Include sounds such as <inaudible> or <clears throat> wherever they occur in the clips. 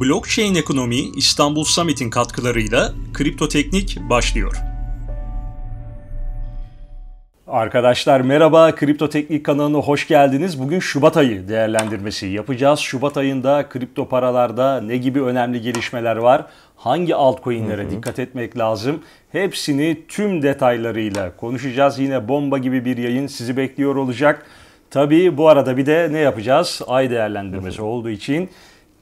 Blockchain Ekonomi İstanbul Summit'in katkılarıyla Kripto Teknik başlıyor. Arkadaşlar merhaba, Kripto Teknik kanalına hoş geldiniz. Bugün Şubat ayı değerlendirmesi yapacağız. Şubat ayında kripto paralarda ne gibi önemli gelişmeler var? Hangi altcoin'lere hı dikkat etmek lazım? Hepsini tüm detaylarıyla konuşacağız. Yine bomba gibi bir yayın sizi bekliyor olacak. Tabii bu arada bir de ne yapacağız? Ay değerlendirmesi hı hı. olduğu için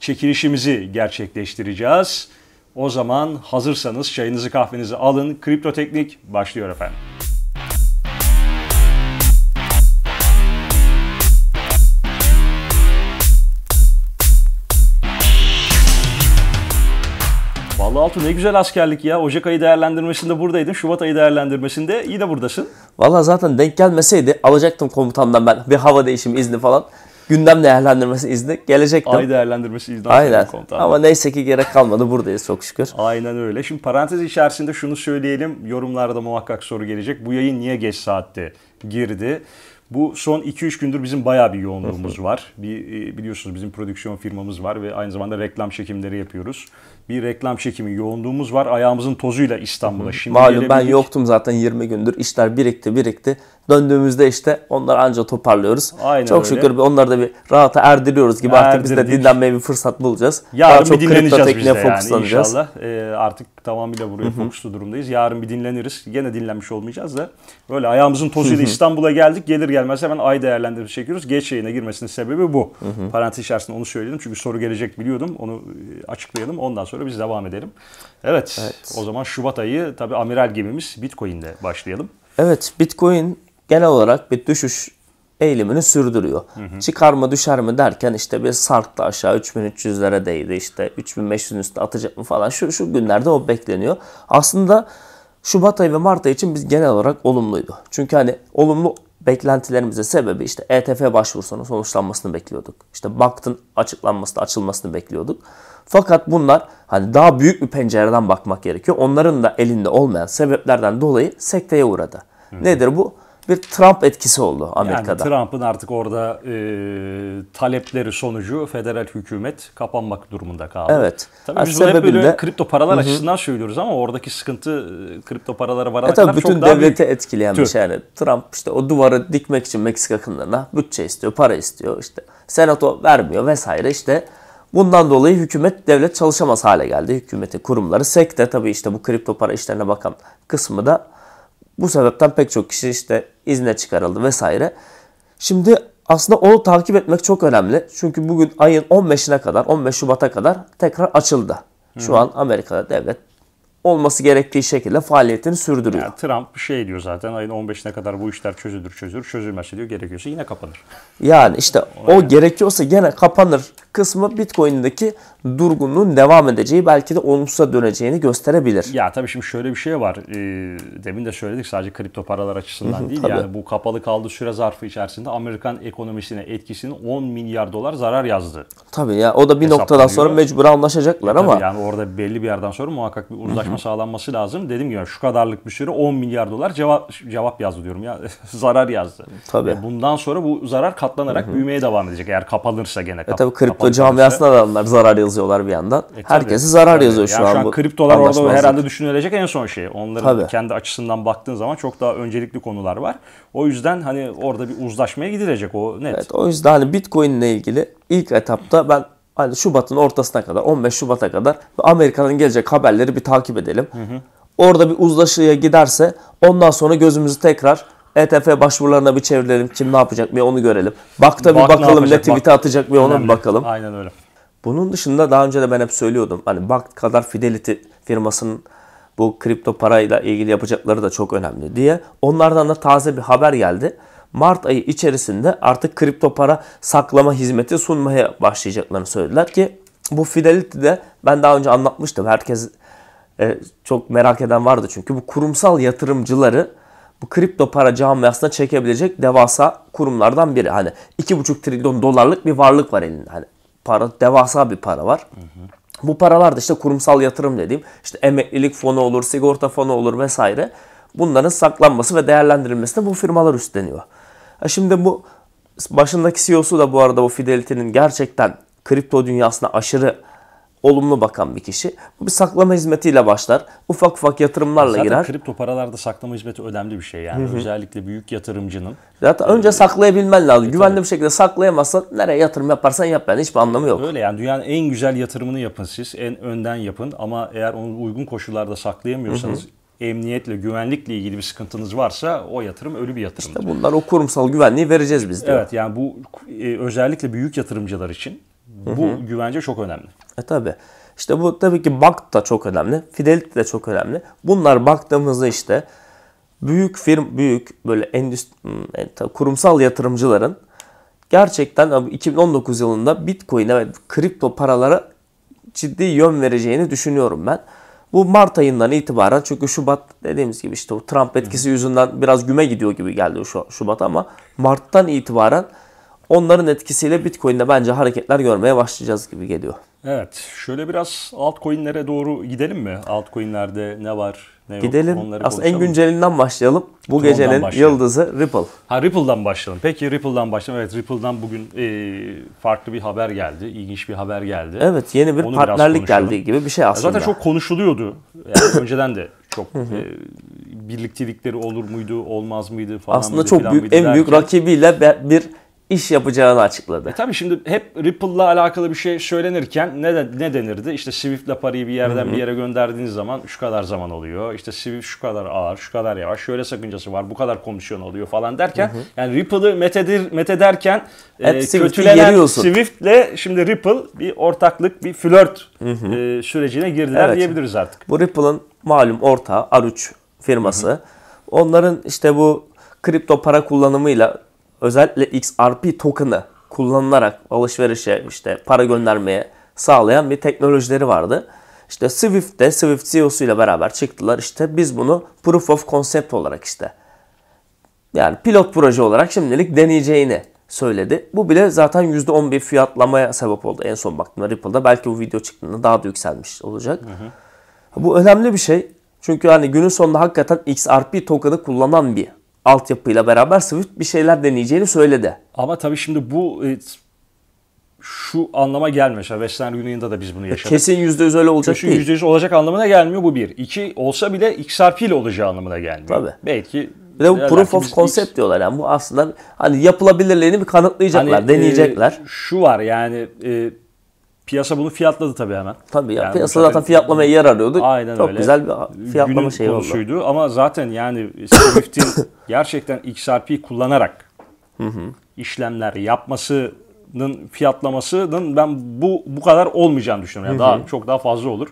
çekilişimizi gerçekleştireceğiz. O zaman hazırsanız çayınızı kahvenizi alın. Kripto Teknik başlıyor efendim. Vallahi Altun ne güzel askerlik ya. Ocak ayı değerlendirmesinde buradaydın. Şubat ayı değerlendirmesinde yine buradasın. Vallahi zaten denk gelmeseydi alacaktım komutandan ben bir hava değişimi izni falan gündem değerlendirmesi izni gelecekti. Ay değerlendirmesi izni. Aynen. Ama neyse ki gerek kalmadı buradayız çok şükür. Aynen öyle. Şimdi parantez içerisinde şunu söyleyelim. Yorumlarda muhakkak soru gelecek. Bu yayın niye geç saatte girdi? Bu son 2-3 gündür bizim bayağı bir yoğunluğumuz <laughs> var. Bir, e, biliyorsunuz bizim prodüksiyon firmamız var ve aynı zamanda reklam çekimleri yapıyoruz. Bir reklam çekimi yoğunluğumuz var. Ayağımızın tozuyla İstanbul'a. Şimdi Malum gelebildik. ben yoktum zaten 20 gündür. İşler birikti birikti. Döndüğümüzde işte onları anca toparlıyoruz. Aynen çok öyle. şükür onları da bir rahata erdiriyoruz gibi Erdirdik. artık biz de dinlenmeye bir fırsat bulacağız. Yarın Daha çok bir dinleneceğiz biz de yani inşallah. Ee, artık tamamıyla buraya fokuslu durumdayız. Yarın bir dinleniriz. Gene dinlenmiş olmayacağız da böyle ayağımızın tozuyla İstanbul'a geldik. Gelir gelmez hemen ay değerlendirmesi çekiyoruz. Geç yayına girmesinin sebebi bu. Parantez içerisinde onu söyledim Çünkü soru gelecek biliyordum. Onu e, açıklayalım. Ondan sonra biz devam edelim. Evet. evet. O zaman Şubat ayı tabii amiral gemimiz Bitcoin'de başlayalım. Evet Bitcoin genel olarak bir düşüş eğilimini sürdürüyor. Hı hı. Çıkar mı düşer mi derken işte bir sarktı aşağı 3300'lere değdi işte 3500'ün üstü atacak mı falan şu, şu günlerde o bekleniyor. Aslında Şubat ayı ve Mart ayı için biz genel olarak olumluydu. Çünkü hani olumlu beklentilerimize sebebi işte ETF başvurusunun sonuçlanmasını bekliyorduk. İşte baktın açıklanmasını, açılmasını bekliyorduk. Fakat bunlar hani daha büyük bir pencereden bakmak gerekiyor. Onların da elinde olmayan sebeplerden dolayı sekteye uğradı. Hı hı. Nedir bu? bir Trump etkisi oldu Amerika'da. Yani Trump'ın artık orada e, talepleri sonucu federal hükümet kapanmak durumunda kaldı. Evet. Tabii biz bunu hep böyle kripto paralar hı açısından söylüyoruz ama oradaki sıkıntı e, kripto paralara varana e kadar bütün çok daha devleti etkileyen bir şey. Yani Trump işte o duvarı dikmek için Meksika kınlarına bütçe istiyor, para istiyor işte. Senato vermiyor vesaire işte. Bundan dolayı hükümet devlet çalışamaz hale geldi. Hükümeti kurumları sekte tabii işte bu kripto para işlerine bakan kısmı da bu sebepten pek çok kişi işte izne çıkarıldı vesaire. Şimdi aslında onu takip etmek çok önemli. Çünkü bugün ayın 15'ine kadar, 15 Şubat'a kadar tekrar açıldı. Şu Hı. an Amerika'da devlet olması gerektiği şekilde faaliyetini sürdürüyor. Yani Trump bir şey diyor zaten ayın 15'ine kadar bu işler çözülür çözülür çözülmezse diyor gerekiyorsa yine kapanır. Yani işte o yani. gerekiyorsa gene kapanır kısmı Bitcoin'deki durgunluğun devam edeceği belki de olumsuza döneceğini gösterebilir. Ya tabii şimdi şöyle bir şey var. E, demin de söyledik sadece kripto paralar açısından değil. Tabii. Yani bu kapalı kaldı süre zarfı içerisinde Amerikan ekonomisine etkisinin 10 milyar dolar zarar yazdı. Tabii ya o da bir noktadan sonra mecbur anlaşacaklar e, ama. Yani orada belli bir yerden sonra muhakkak bir uzlaşma anlaşma sağlanması lazım. Dedim ya şu kadarlık bir süre 10 milyar dolar cevap cevap yazdı diyorum ya <laughs> zarar yazdı. Tabii. E bundan sonra bu zarar katlanarak Hı-hı. büyümeye devam edecek eğer kapanırsa gene. E kap- e tabii kripto camiasına da onlar zarar yazıyorlar bir yandan. E, Herkesi zarar tabii. yazıyor şu yani an. Şu an bu kriptolar orada herhalde düşünülecek en son şey. Onların tabii. kendi açısından baktığın zaman çok daha öncelikli konular var. O yüzden hani orada bir uzlaşmaya gidilecek o net. Evet o yüzden hani Bitcoin ile ilgili ilk etapta ben hani Şubat'ın ortasına kadar 15 Şubat'a kadar Amerika'dan gelecek haberleri bir takip edelim. Hı hı. Orada bir uzlaşıya giderse ondan sonra gözümüzü tekrar ETF başvurularına bir çevirelim. Kim ne yapacak bir onu görelim. Bak da bir Bak, bakalım ne, ne tweet'e atacak bir Önemli. ona bir bakalım. Aynen öyle. Bunun dışında daha önce de ben hep söylüyordum. Hani Bak kadar Fidelity firmasının bu kripto parayla ilgili yapacakları da çok önemli diye. Onlardan da taze bir haber geldi. Mart ayı içerisinde artık kripto para saklama hizmeti sunmaya başlayacaklarını söylediler ki bu fidelity de ben daha önce anlatmıştım. Herkes e, çok merak eden vardı çünkü bu kurumsal yatırımcıları bu kripto para camiasına çekebilecek devasa kurumlardan biri. Hani 2,5 trilyon dolarlık bir varlık var elinde. Hani para devasa bir para var. Hı hı. Bu paralar da işte kurumsal yatırım dediğim işte emeklilik fonu olur, sigorta fonu olur vesaire. Bunların saklanması ve değerlendirilmesini bu firmalar üstleniyor. Şimdi bu başındaki CEO'su da bu arada bu Fidelity'nin gerçekten kripto dünyasına aşırı olumlu bakan bir kişi. Bu bir saklama hizmetiyle başlar. Ufak ufak yatırımlarla Zaten girer. kripto paralarda saklama hizmeti önemli bir şey yani. Hı-hı. Özellikle büyük yatırımcının. Zaten e, önce ee, saklayabilmen lazım. E, Güvenli tabii. bir şekilde saklayamazsan nereye yatırım yaparsan yap yani hiçbir anlamı yok. Öyle yani dünyanın en güzel yatırımını yapın siz. En önden yapın ama eğer onu uygun koşullarda saklayamıyorsanız Hı-hı emniyetle, güvenlikle ilgili bir sıkıntınız varsa o yatırım ölü bir yatırım. İşte bunlar o kurumsal güvenliği vereceğiz biz diyor. Evet yani bu e, özellikle büyük yatırımcılar için bu Hı-hı. güvence çok önemli. E tabi. İşte bu tabii ki BAK da çok önemli. Fidelity de çok önemli. Bunlar baktığımızda işte büyük firm büyük böyle endüstri hmm, e, kurumsal yatırımcıların gerçekten 2019 yılında Bitcoin'e ve kripto paralara ciddi yön vereceğini düşünüyorum ben. Bu Mart ayından itibaren çünkü Şubat dediğimiz gibi işte o Trump etkisi yüzünden biraz güme gidiyor gibi geldi şu Şubat ama Mart'tan itibaren onların etkisiyle Bitcoin'de bence hareketler görmeye başlayacağız gibi geliyor. Evet, şöyle biraz altcoin'lere doğru gidelim mi? Altcoin'lerde ne var, ne yok? Gidelim. Onları Aslında konuşalım. en güncelinden başlayalım. Bu Tron'dan gecenin başlayalım. yıldızı Ripple. Ha Ripple'dan başlayalım. Peki Ripple'dan başlayalım. Evet Ripple'dan bugün e, farklı bir haber geldi. İlginç bir haber geldi. Evet, yeni bir Onu partnerlik geldiği gibi bir şey aslında. Ya zaten çok konuşuluyordu. Yani <coughs> önceden de çok e, birliktelikleri olur muydu, olmaz mıydı falan. Aslında mıydı, çok büyük en derken. büyük rakibiyle bir iş yapacağını açıkladı. E tabii şimdi hep Ripple'la alakalı bir şey söylenirken ne de, ne denirdi? İşte Swift'la parayı bir yerden Hı-hı. bir yere gönderdiğiniz zaman şu kadar zaman oluyor. İşte Swift şu kadar ağır, şu kadar yavaş, şöyle sakıncası var, bu kadar komisyon oluyor falan derken Hı-hı. yani Ripple'ı metedir methederken e, Hep e, Swift Swift'le şimdi Ripple bir ortaklık, bir flört e, sürecine girdiler evet. diyebiliriz artık. Bu Ripple'ın malum ortağı Aruç firması. Hı-hı. Onların işte bu kripto para kullanımıyla özellikle XRP token'ı kullanılarak alışverişe işte para göndermeye sağlayan bir teknolojileri vardı. İşte Swift de Swift CEO'su ile beraber çıktılar. İşte biz bunu proof of concept olarak işte yani pilot proje olarak şimdilik deneyeceğini söyledi. Bu bile zaten %11 fiyatlamaya sebep oldu en son baktığımda Ripple'da. Belki bu video çıktığında daha da yükselmiş olacak. Hı hı. Bu önemli bir şey. Çünkü hani günün sonunda hakikaten XRP token'ı kullanan bir altyapıyla beraber Swift bir şeyler deneyeceğini söyledi. Ama tabii şimdi bu e, şu anlama gelmiyor. Western Union'da da biz bunu yaşadık. Kesin %100 öyle olacak Kesin değil. %100 olacak anlamına gelmiyor bu bir. İki olsa bile XRP ile olacağı anlamına gelmiyor. Tabii. Belki bir de bu proof of concept hiç... diyorlar yani bu aslında hani yapılabilirliğini bir kanıtlayacaklar, hani, e, deneyecekler. E, şu var yani e, Piyasa bunu fiyatladı tabii hemen. Tabii ya yani piyasa zaten fiyatlamaya yer arıyordu. Aynen Çok öyle. güzel bir fiyatlama Günün şeyi oldu. Ama zaten yani Swift'in <coughs> gerçekten XRP kullanarak işlemler yapmasının fiyatlamasının ben bu bu kadar olmayacağını düşünüyorum. Yani daha çok daha fazla olur.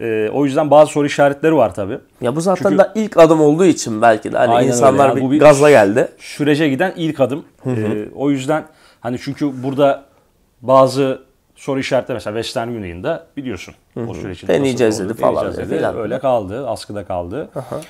Ee, o yüzden bazı soru işaretleri var tabi. Ya bu zaten Çünkü, da ilk adım olduğu için belki de hani insanlar öyle. Yani bir, bir gazla geldi. Sürece giden ilk adım. Ee, o yüzden hani çünkü burada bazı soru işaretleri mesela Western Union'da biliyorsun. Hı-hı. O süreçte deneyeceğiz dedi falan. Deneyeceğiz dedi. Falan. Öyle kaldı. Askıda kaldı. Aha.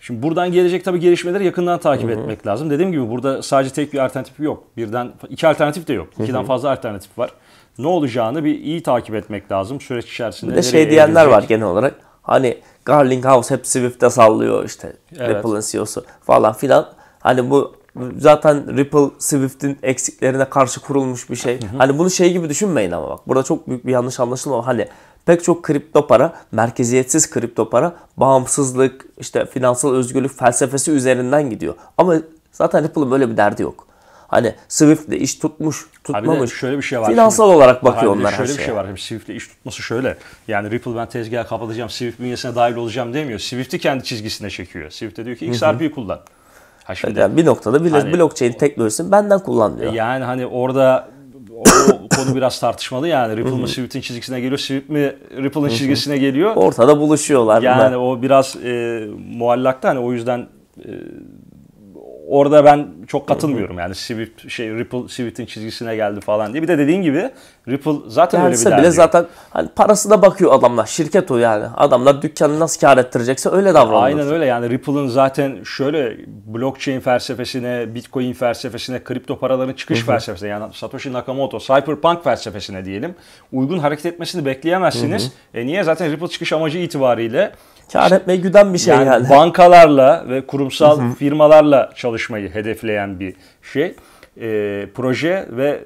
Şimdi buradan gelecek tabii gelişmeleri yakından takip Hı-hı. etmek lazım. Dediğim gibi burada sadece tek bir alternatif yok. Birden iki alternatif de yok. İkiden Hı-hı. fazla alternatif var. Ne olacağını bir iyi takip etmek lazım süreç içerisinde. Bir de şey diyenler edecek. var genel olarak. Hani Garlinghouse hep Swift'e sallıyor işte. Evet. Apple'ın CEO'su falan filan. Hani bu zaten Ripple Swift'in eksiklerine karşı kurulmuş bir şey. Hani bunu şey gibi düşünmeyin ama bak. Burada çok büyük bir yanlış anlaşılma var. Hani pek çok kripto para, merkeziyetsiz kripto para bağımsızlık, işte finansal özgürlük felsefesi üzerinden gidiyor. Ama zaten Ripple'ın böyle bir derdi yok. Hani Swift'le iş tutmuş, tutmamış. Abi şöyle bir şey var. Finansal şimdi, olarak bakıyor onlar şöyle her şeye. bir şey var. Şimdi Swift'le iş tutması şöyle. Yani Ripple ben tezgah kapatacağım, Swift bünyesine dahil olacağım demiyor. Swift'i kendi çizgisine çekiyor. Swift'e diyor ki XRP'yi kullan. Ha şimdi, yani bir noktada biraz hani, blockchain teknolojisini benden kullan diyor. Yani hani orada o konu biraz tartışmalı yani. Ripple mı Swift'in çizgisine geliyor, Swift mi Ripple'ın çizgisine geliyor. Ortada buluşuyorlar. Yani bunlar. o biraz e, muallakta hani o yüzden e, Orada ben çok katılmıyorum yani Swift şey Ripple Swift'in çizgisine geldi falan diye. Bir de dediğin gibi Ripple zaten Gelse öyle bir bile zaten hani parasına bakıyor adamlar. Şirket o yani. Adamlar dükkanını nasıl kar ettirecekse öyle davranıyor. Aynen öyle yani Ripple'ın zaten şöyle blockchain felsefesine, Bitcoin felsefesine, kripto paraların çıkış Hı-hı. felsefesine yani Satoshi Nakamoto, Cyberpunk felsefesine diyelim uygun hareket etmesini bekleyemezsiniz. Hı-hı. E niye zaten Ripple çıkış amacı itibariyle kar etmeyi güden bir şey yani. yani. Bankalarla ve kurumsal Hı-hı. firmalarla çalışmayı hedefleyen bir şey. E, proje ve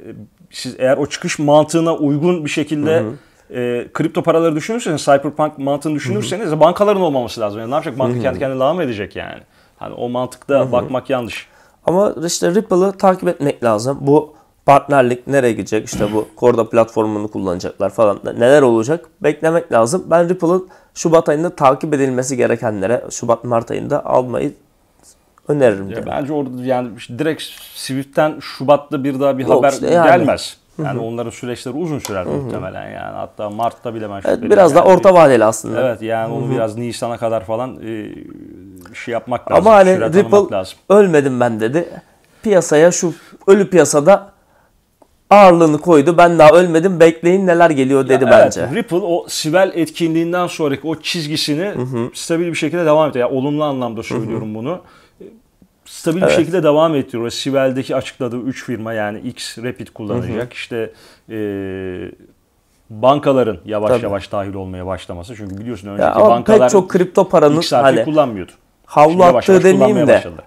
siz eğer o çıkış mantığına uygun bir şekilde e, kripto paraları düşünürseniz, cyberpunk mantığını düşünürseniz Hı-hı. bankaların olmaması lazım. Yani ne yapacak? Banka Hı-hı. kendi kendine devam edecek yani. Hani o mantıkta Hı-hı. bakmak yanlış. Ama işte Ripple'ı takip etmek lazım. Bu partnerlik nereye gidecek? İşte bu Korda platformunu kullanacaklar falan. Neler olacak? Beklemek lazım. Ben Ripple'ın Şubat ayında takip edilmesi gerekenlere Şubat Mart ayında almayı öneririm. Ya bence orada yani işte direkt Swift'ten Şubat'ta bir daha bir Yok haber işte yani. gelmez. Yani onların süreçleri uzun sürer Hı-hı. muhtemelen yani. Hatta Mart'ta bile ben evet, Biraz yani. da orta vadeli aslında. Evet yani Hı-hı. onu biraz Nisan'a kadar falan e, şey yapmak lazım. Ama hani Ripple lazım. ölmedim ben dedi. Piyasaya şu ölü piyasada ağırlığını koydu. Ben daha ölmedim bekleyin neler geliyor dedi ya, evet, bence. Ripple o Sibel etkinliğinden sonraki o çizgisini Hı-hı. stabil bir şekilde devam ediyor. Yani olumlu anlamda söylüyorum Hı-hı. bunu. Stabil evet. bir şekilde devam ettiriyor. Sibel'deki açıkladığı 3 firma yani X Rapid kullanacak. Hı-hı. İşte e, bankaların yavaş Tabii. yavaş dahil olmaya başlaması. Çünkü biliyorsun önceki ya, bankalar pek çok kripto paranın X hani, kullanmıyordu. Havlu Şimdi attığı demeyeyim de. Başladı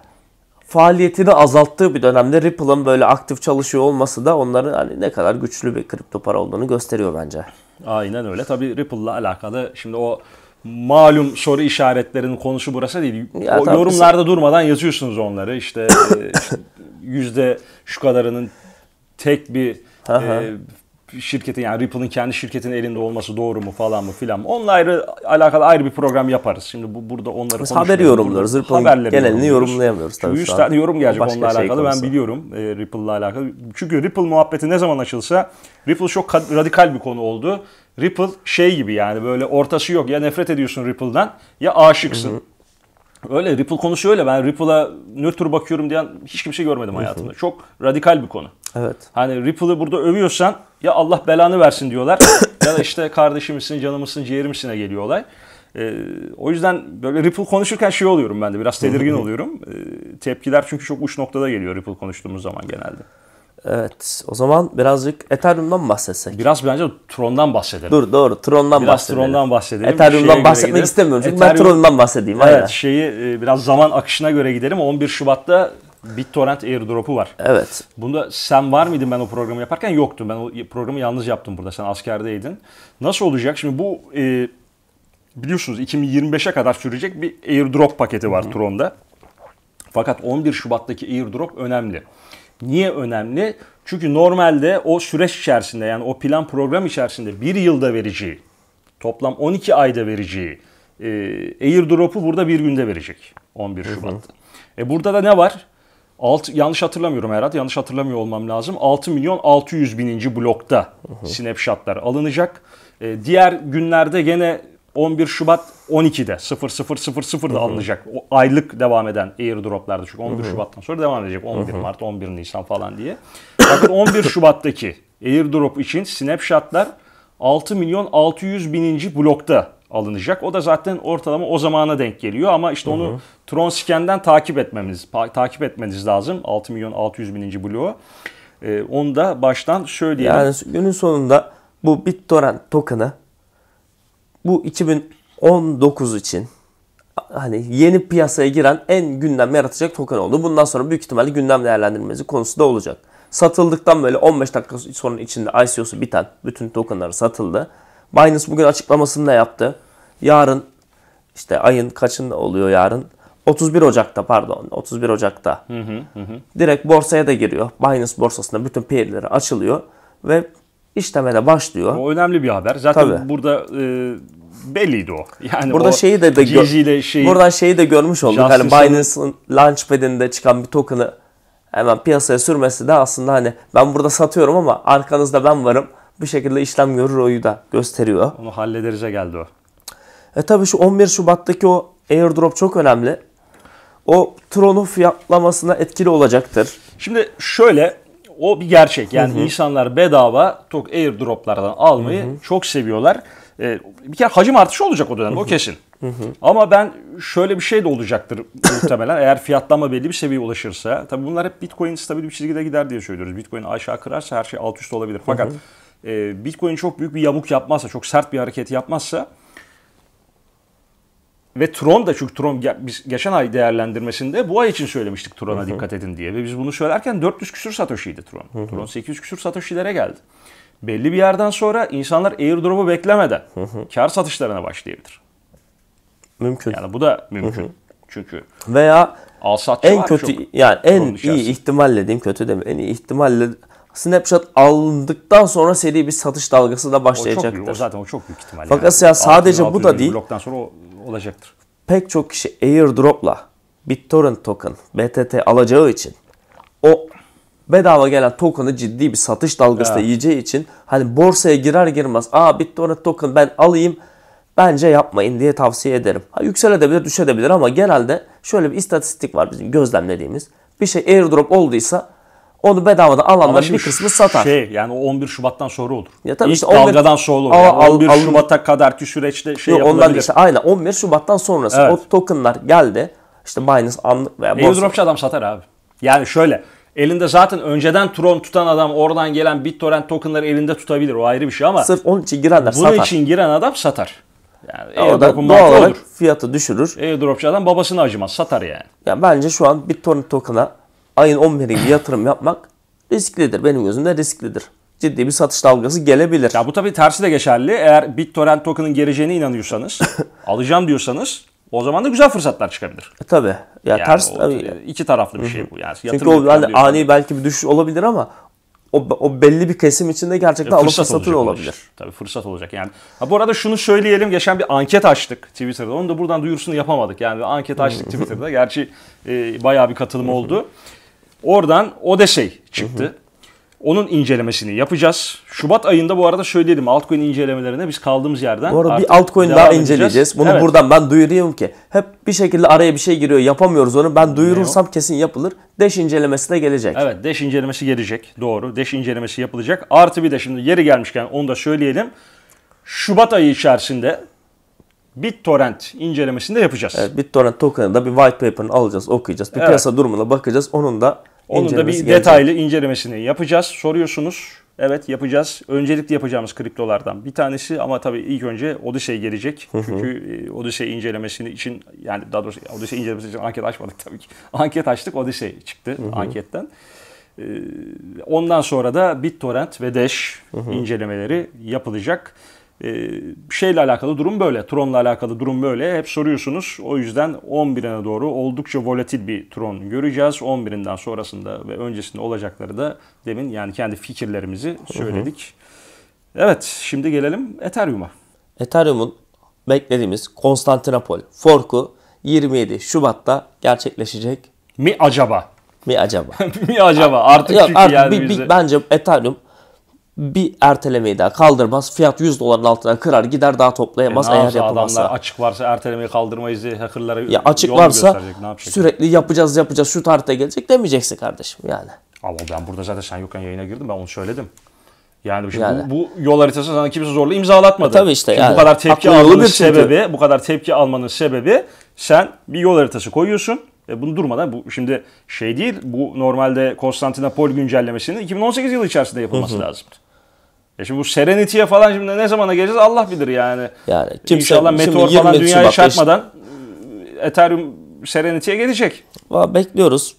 faaliyetini azalttığı bir dönemde Ripple'ın böyle aktif çalışıyor olması da onların hani ne kadar güçlü bir kripto para olduğunu gösteriyor bence. Aynen öyle. Tabii Ripple'la alakalı şimdi o malum soru işaretlerinin konusu burası değil. Ya, o yorumlarda sen... durmadan yazıyorsunuz onları. İşte, e, <laughs> yüzde şu kadarının tek bir e, şirketin yani Ripple'ın kendi şirketinin elinde olması doğru mu falan mı filan. Onunla ayrı alakalı ayrı bir program yaparız. Şimdi bu burada onları Biz haber yorumluyoruz. Ripple'ın genelini yorumlayamıyoruz. Tabii 100 tane yorum gelecek onunla şey alakalı. Konusu. Ben biliyorum e, Ripple'la alakalı. Çünkü Ripple muhabbeti ne zaman açılsa Ripple çok radikal bir konu oldu. Ripple şey gibi yani böyle ortası yok. Ya nefret ediyorsun Ripple'dan ya aşıksın. Hı hı. Öyle Ripple konusu öyle. Ben Ripple'a nötr bakıyorum diyen hiç kimse görmedim hayatımda. Çok radikal bir konu. Evet. Hani Ripple'ı burada övüyorsan ya Allah belanı versin diyorlar <coughs> ya da işte kardeşimsin, canımsın, ciğerimsine geliyor olay. Ee, o yüzden böyle Ripple konuşurken şey oluyorum ben de biraz tedirgin <laughs> oluyorum. Ee, tepkiler çünkü çok uç noktada geliyor Ripple konuştuğumuz zaman genelde. Evet. O zaman birazcık Ethereum'dan bahsetsek. Biraz bence Tron'dan bahsedelim. Dur doğru. Tron'dan biraz bahsedelim. Tron'dan bahsedelim. Ethereum'dan şeye bahsetmek gidelim. istemiyorum. Çünkü Ethereum, ben Tron'dan bahsedeyim. Evet. Aynen. Şeyi e, biraz zaman akışına göre gidelim. 11 Şubat'ta BitTorrent airdrop'u var. Evet. Bunda sen var mıydın ben o programı yaparken? Yoktum. Ben o programı yalnız yaptım burada. Sen askerdeydin. Nasıl olacak? Şimdi bu e, biliyorsunuz 2025'e kadar sürecek bir airdrop paketi var hı Tron'da. Fakat 11 Şubat'taki airdrop önemli. Niye önemli? Çünkü normalde o süreç içerisinde yani o plan program içerisinde bir yılda vereceği, toplam 12 ayda vereceği e, airdrop'u burada bir günde verecek 11 Şubat'ta. E burada da ne var? Alt yanlış hatırlamıyorum herhalde yanlış hatırlamıyor olmam lazım. 6 milyon 600 bininci blokta Hı-hı. snapshotlar alınacak. E, diğer günlerde gene 11 Şubat 12'de 00.00'da alınacak. O aylık devam eden airdroplarda çünkü 11 Şubat'tan sonra devam edecek. 11 Mart, 11 Nisan falan diye. Bakın 11 Şubat'taki airdrop için snapshotlar 6 milyon 600 bininci blokta alınacak. O da zaten ortalama o zamana denk geliyor ama işte onu hı Tron scan'den takip etmemiz takip etmeniz lazım 6 milyon 600 bininci bloğu. Ee, onu da baştan söyleyelim. Yani günün sonunda bu BitTorrent token'ı bu 2019 için hani yeni piyasaya giren en gündem yaratacak token oldu. Bundan sonra büyük ihtimalle gündem değerlendirmesi konusu da olacak. Satıldıktan böyle 15 dakika sonra içinde ICO'su biten bütün tokenları satıldı. Binance bugün açıklamasını da yaptı. Yarın işte ayın kaçında oluyor yarın? 31 Ocak'ta pardon 31 Ocak'ta hı hı hı. direkt borsaya da giriyor. Binance borsasında bütün pairleri açılıyor ve işlemede başlıyor. O önemli bir haber. Zaten Tabii. burada e, belliydi o. Yani burada o şeyi de, de Gigi ile şeyi, buradan şeyi de görmüş olduk. Hani Binance'ın launchpad'inde çıkan bir token'ı hemen piyasaya sürmesi de aslında hani ben burada satıyorum ama arkanızda ben varım. Bu şekilde işlem görür oyu da gösteriyor. Onu hallederize geldi o. E tabii şu 11 Şubat'taki o airdrop çok önemli. O Tron'un fiyatlamasına etkili olacaktır. Şimdi şöyle o bir gerçek. Yani hı hı. insanlar bedava tok airdroplardan almayı hı hı. çok seviyorlar. Ee, bir kere hacim artışı olacak o dönem hı hı. o kesin. Hı hı. Ama ben şöyle bir şey de olacaktır <laughs> muhtemelen eğer fiyatlama belli bir seviyeye ulaşırsa. Tabii bunlar hep Bitcoin stabil bir çizgide gider diye söylüyoruz. Bitcoin aşağı kırarsa her şey alt üst olabilir. Fakat hı hı. E, Bitcoin çok büyük bir yamuk yapmazsa, çok sert bir hareket yapmazsa ve Tron da çünkü Tron biz geçen ay değerlendirmesinde bu ay için söylemiştik Tron'a dikkat edin diye. Ve biz bunu söylerken 400 küsür Satoshi'ydi Tron. Hı hı. Tron 800 küsür Satoshi'lere geldi. Belli bir yerden sonra insanlar airdrop'u beklemeden hı hı. kar satışlarına başlayabilir. Mümkün. Yani bu da mümkün. Hı hı. Çünkü veya alsatçı en kötü çok. yani en iyi ihtimalle diyeyim kötü deme. En iyi ihtimalle Snapchat alındıktan sonra seri bir satış dalgası da başlayacaktır. O, çok büyük, o zaten o çok büyük ihtimal. Fakat yani. ya sadece bu da değil. sonra o olacaktır. Pek çok kişi airdropla BitTorrent token, BTT alacağı için o bedava gelen token'ı ciddi bir satış dalgası da yiyeceği için hani borsaya girer girmez aa BitTorrent token ben alayım bence yapmayın diye tavsiye ederim. Ha, yükselebilir, düşebilir ama genelde şöyle bir istatistik var bizim gözlemlediğimiz. Bir şey airdrop olduysa onu bedavada alanların bir kısmı satar. Şey yani 11 Şubat'tan sonra olur. Ya tabii İlk işte 11, dalgadan sonra olur. Ama, yani 11 al, al, Şubat'a kadarki süreçte şey yok, yapılabilir. Ondan işte aynen 11 Şubat'tan sonrası evet. o tokenlar geldi. İşte Binance anlık veya borsa. adam satar abi. Yani şöyle Elinde zaten önceden Tron tutan adam oradan gelen BitTorrent tokenları elinde tutabilir. O ayrı bir şey ama. Sırf onun için girenler bunun satar. Bunun için giren adam satar. Yani ya o da doğal olarak olur. fiyatı düşürür. Airdropçu adam babasını acımaz. Satar yani. Ya bence şu an BitTorrent token'a ayın 11'i gibi yatırım yapmak risklidir. Benim gözümde risklidir. Ciddi bir satış dalgası gelebilir. Ya bu tabii tersi de geçerli. Eğer BitTorrent token'ın geleceğine inanıyorsanız, <laughs> alacağım diyorsanız o zaman da güzel fırsatlar çıkabilir. E, tabii. Ya yani ters tabii. iki taraflı bir Hı-hı. şey bu yani. Çünkü o hani ani belki bir düşüş olabilir ama o, o belli bir kesim içinde gerçekten e, alıp satın olabilir. Iş. Tabii fırsat olacak yani. Ha, bu arada şunu söyleyelim. Geçen bir anket açtık Twitter'da. Onu da buradan duyurusunu yapamadık. Yani bir anket açtık Twitter'da. Gerçi e, bayağı bir katılım oldu. Oradan o da şey çıktı. Onun incelemesini yapacağız. Şubat ayında bu arada şöyle dedim altcoin incelemelerine biz kaldığımız yerden. Bu arada bir altcoin daha inceleyeceğiz. Bunu evet. buradan ben duyurayım ki. Hep bir şekilde araya bir şey giriyor yapamıyoruz onu. Ben duyurursam kesin yapılır. Deş incelemesi de gelecek. Evet deş incelemesi gelecek. Doğru deş incelemesi yapılacak. Artı bir de şimdi yeri gelmişken onu da söyleyelim. Şubat ayı içerisinde BitTorrent incelemesini de yapacağız. Evet, BitTorrent token'ı da bir white paper'ını alacağız, okuyacağız. Bir evet. piyasa durumuna bakacağız. Onun da onun da bir gelecek. detaylı incelemesini yapacağız. Soruyorsunuz. Evet yapacağız. Öncelikle yapacağımız kriptolardan bir tanesi ama tabii ilk önce Odyssey gelecek. Çünkü e, Odyssey incelemesini için yani daha doğrusu Odyssey incelemesi için anket açmadık tabii ki. <laughs> Anket açtık Odyssey çıktı anketten. E, ondan sonra da BitTorrent ve Dash hı incelemeleri yapılacak. E, şeyle alakalı durum böyle. Tron'la alakalı durum böyle. Hep soruyorsunuz. O yüzden 11'ine doğru oldukça volatil bir Tron göreceğiz. 11'inden sonrasında ve öncesinde olacakları da demin yani kendi fikirlerimizi söyledik. Hı hı. Evet şimdi gelelim Ethereum'a. Ethereum'un beklediğimiz Konstantinopol forku 27 Şubat'ta gerçekleşecek. Mi acaba? Mi acaba? <laughs> mi acaba? Artık Yok, artık yani bir, bize... bir, bence Ethereum bir ertelemeyi daha kaldırmaz. Fiyat 100 doların altına kırar gider daha toplayamaz e, eğer yapamazsa. Adamlar açık varsa ertelemeyi kaldırmayız diye hackerlara ya açık varsa sürekli yapacağız yapacağız şu tarihte gelecek demeyeceksin kardeşim yani. Ama ben burada zaten sen yokken yayına girdim ben onu söyledim. Yani, şimdi yani. Bu, bu yol haritasını sana kimse zorla imzalatmadı. E, tabii işte yani. Bu kadar tepki almanın sebebi, bu kadar tepki almanın sebebi sen bir yol haritası koyuyorsun. ve bunu durmadan bu şimdi şey değil bu normalde Konstantinopol güncellemesinin 2018 yılı içerisinde yapılması lazımdı. Ya e şimdi bu Serenity'ye falan şimdi ne zamana geleceğiz Allah bilir yani. Yani kimse, İnşallah meteor falan dünyayı Şubat çarpmadan işte. Ethereum Serenity'ye gelecek. Va, bekliyoruz.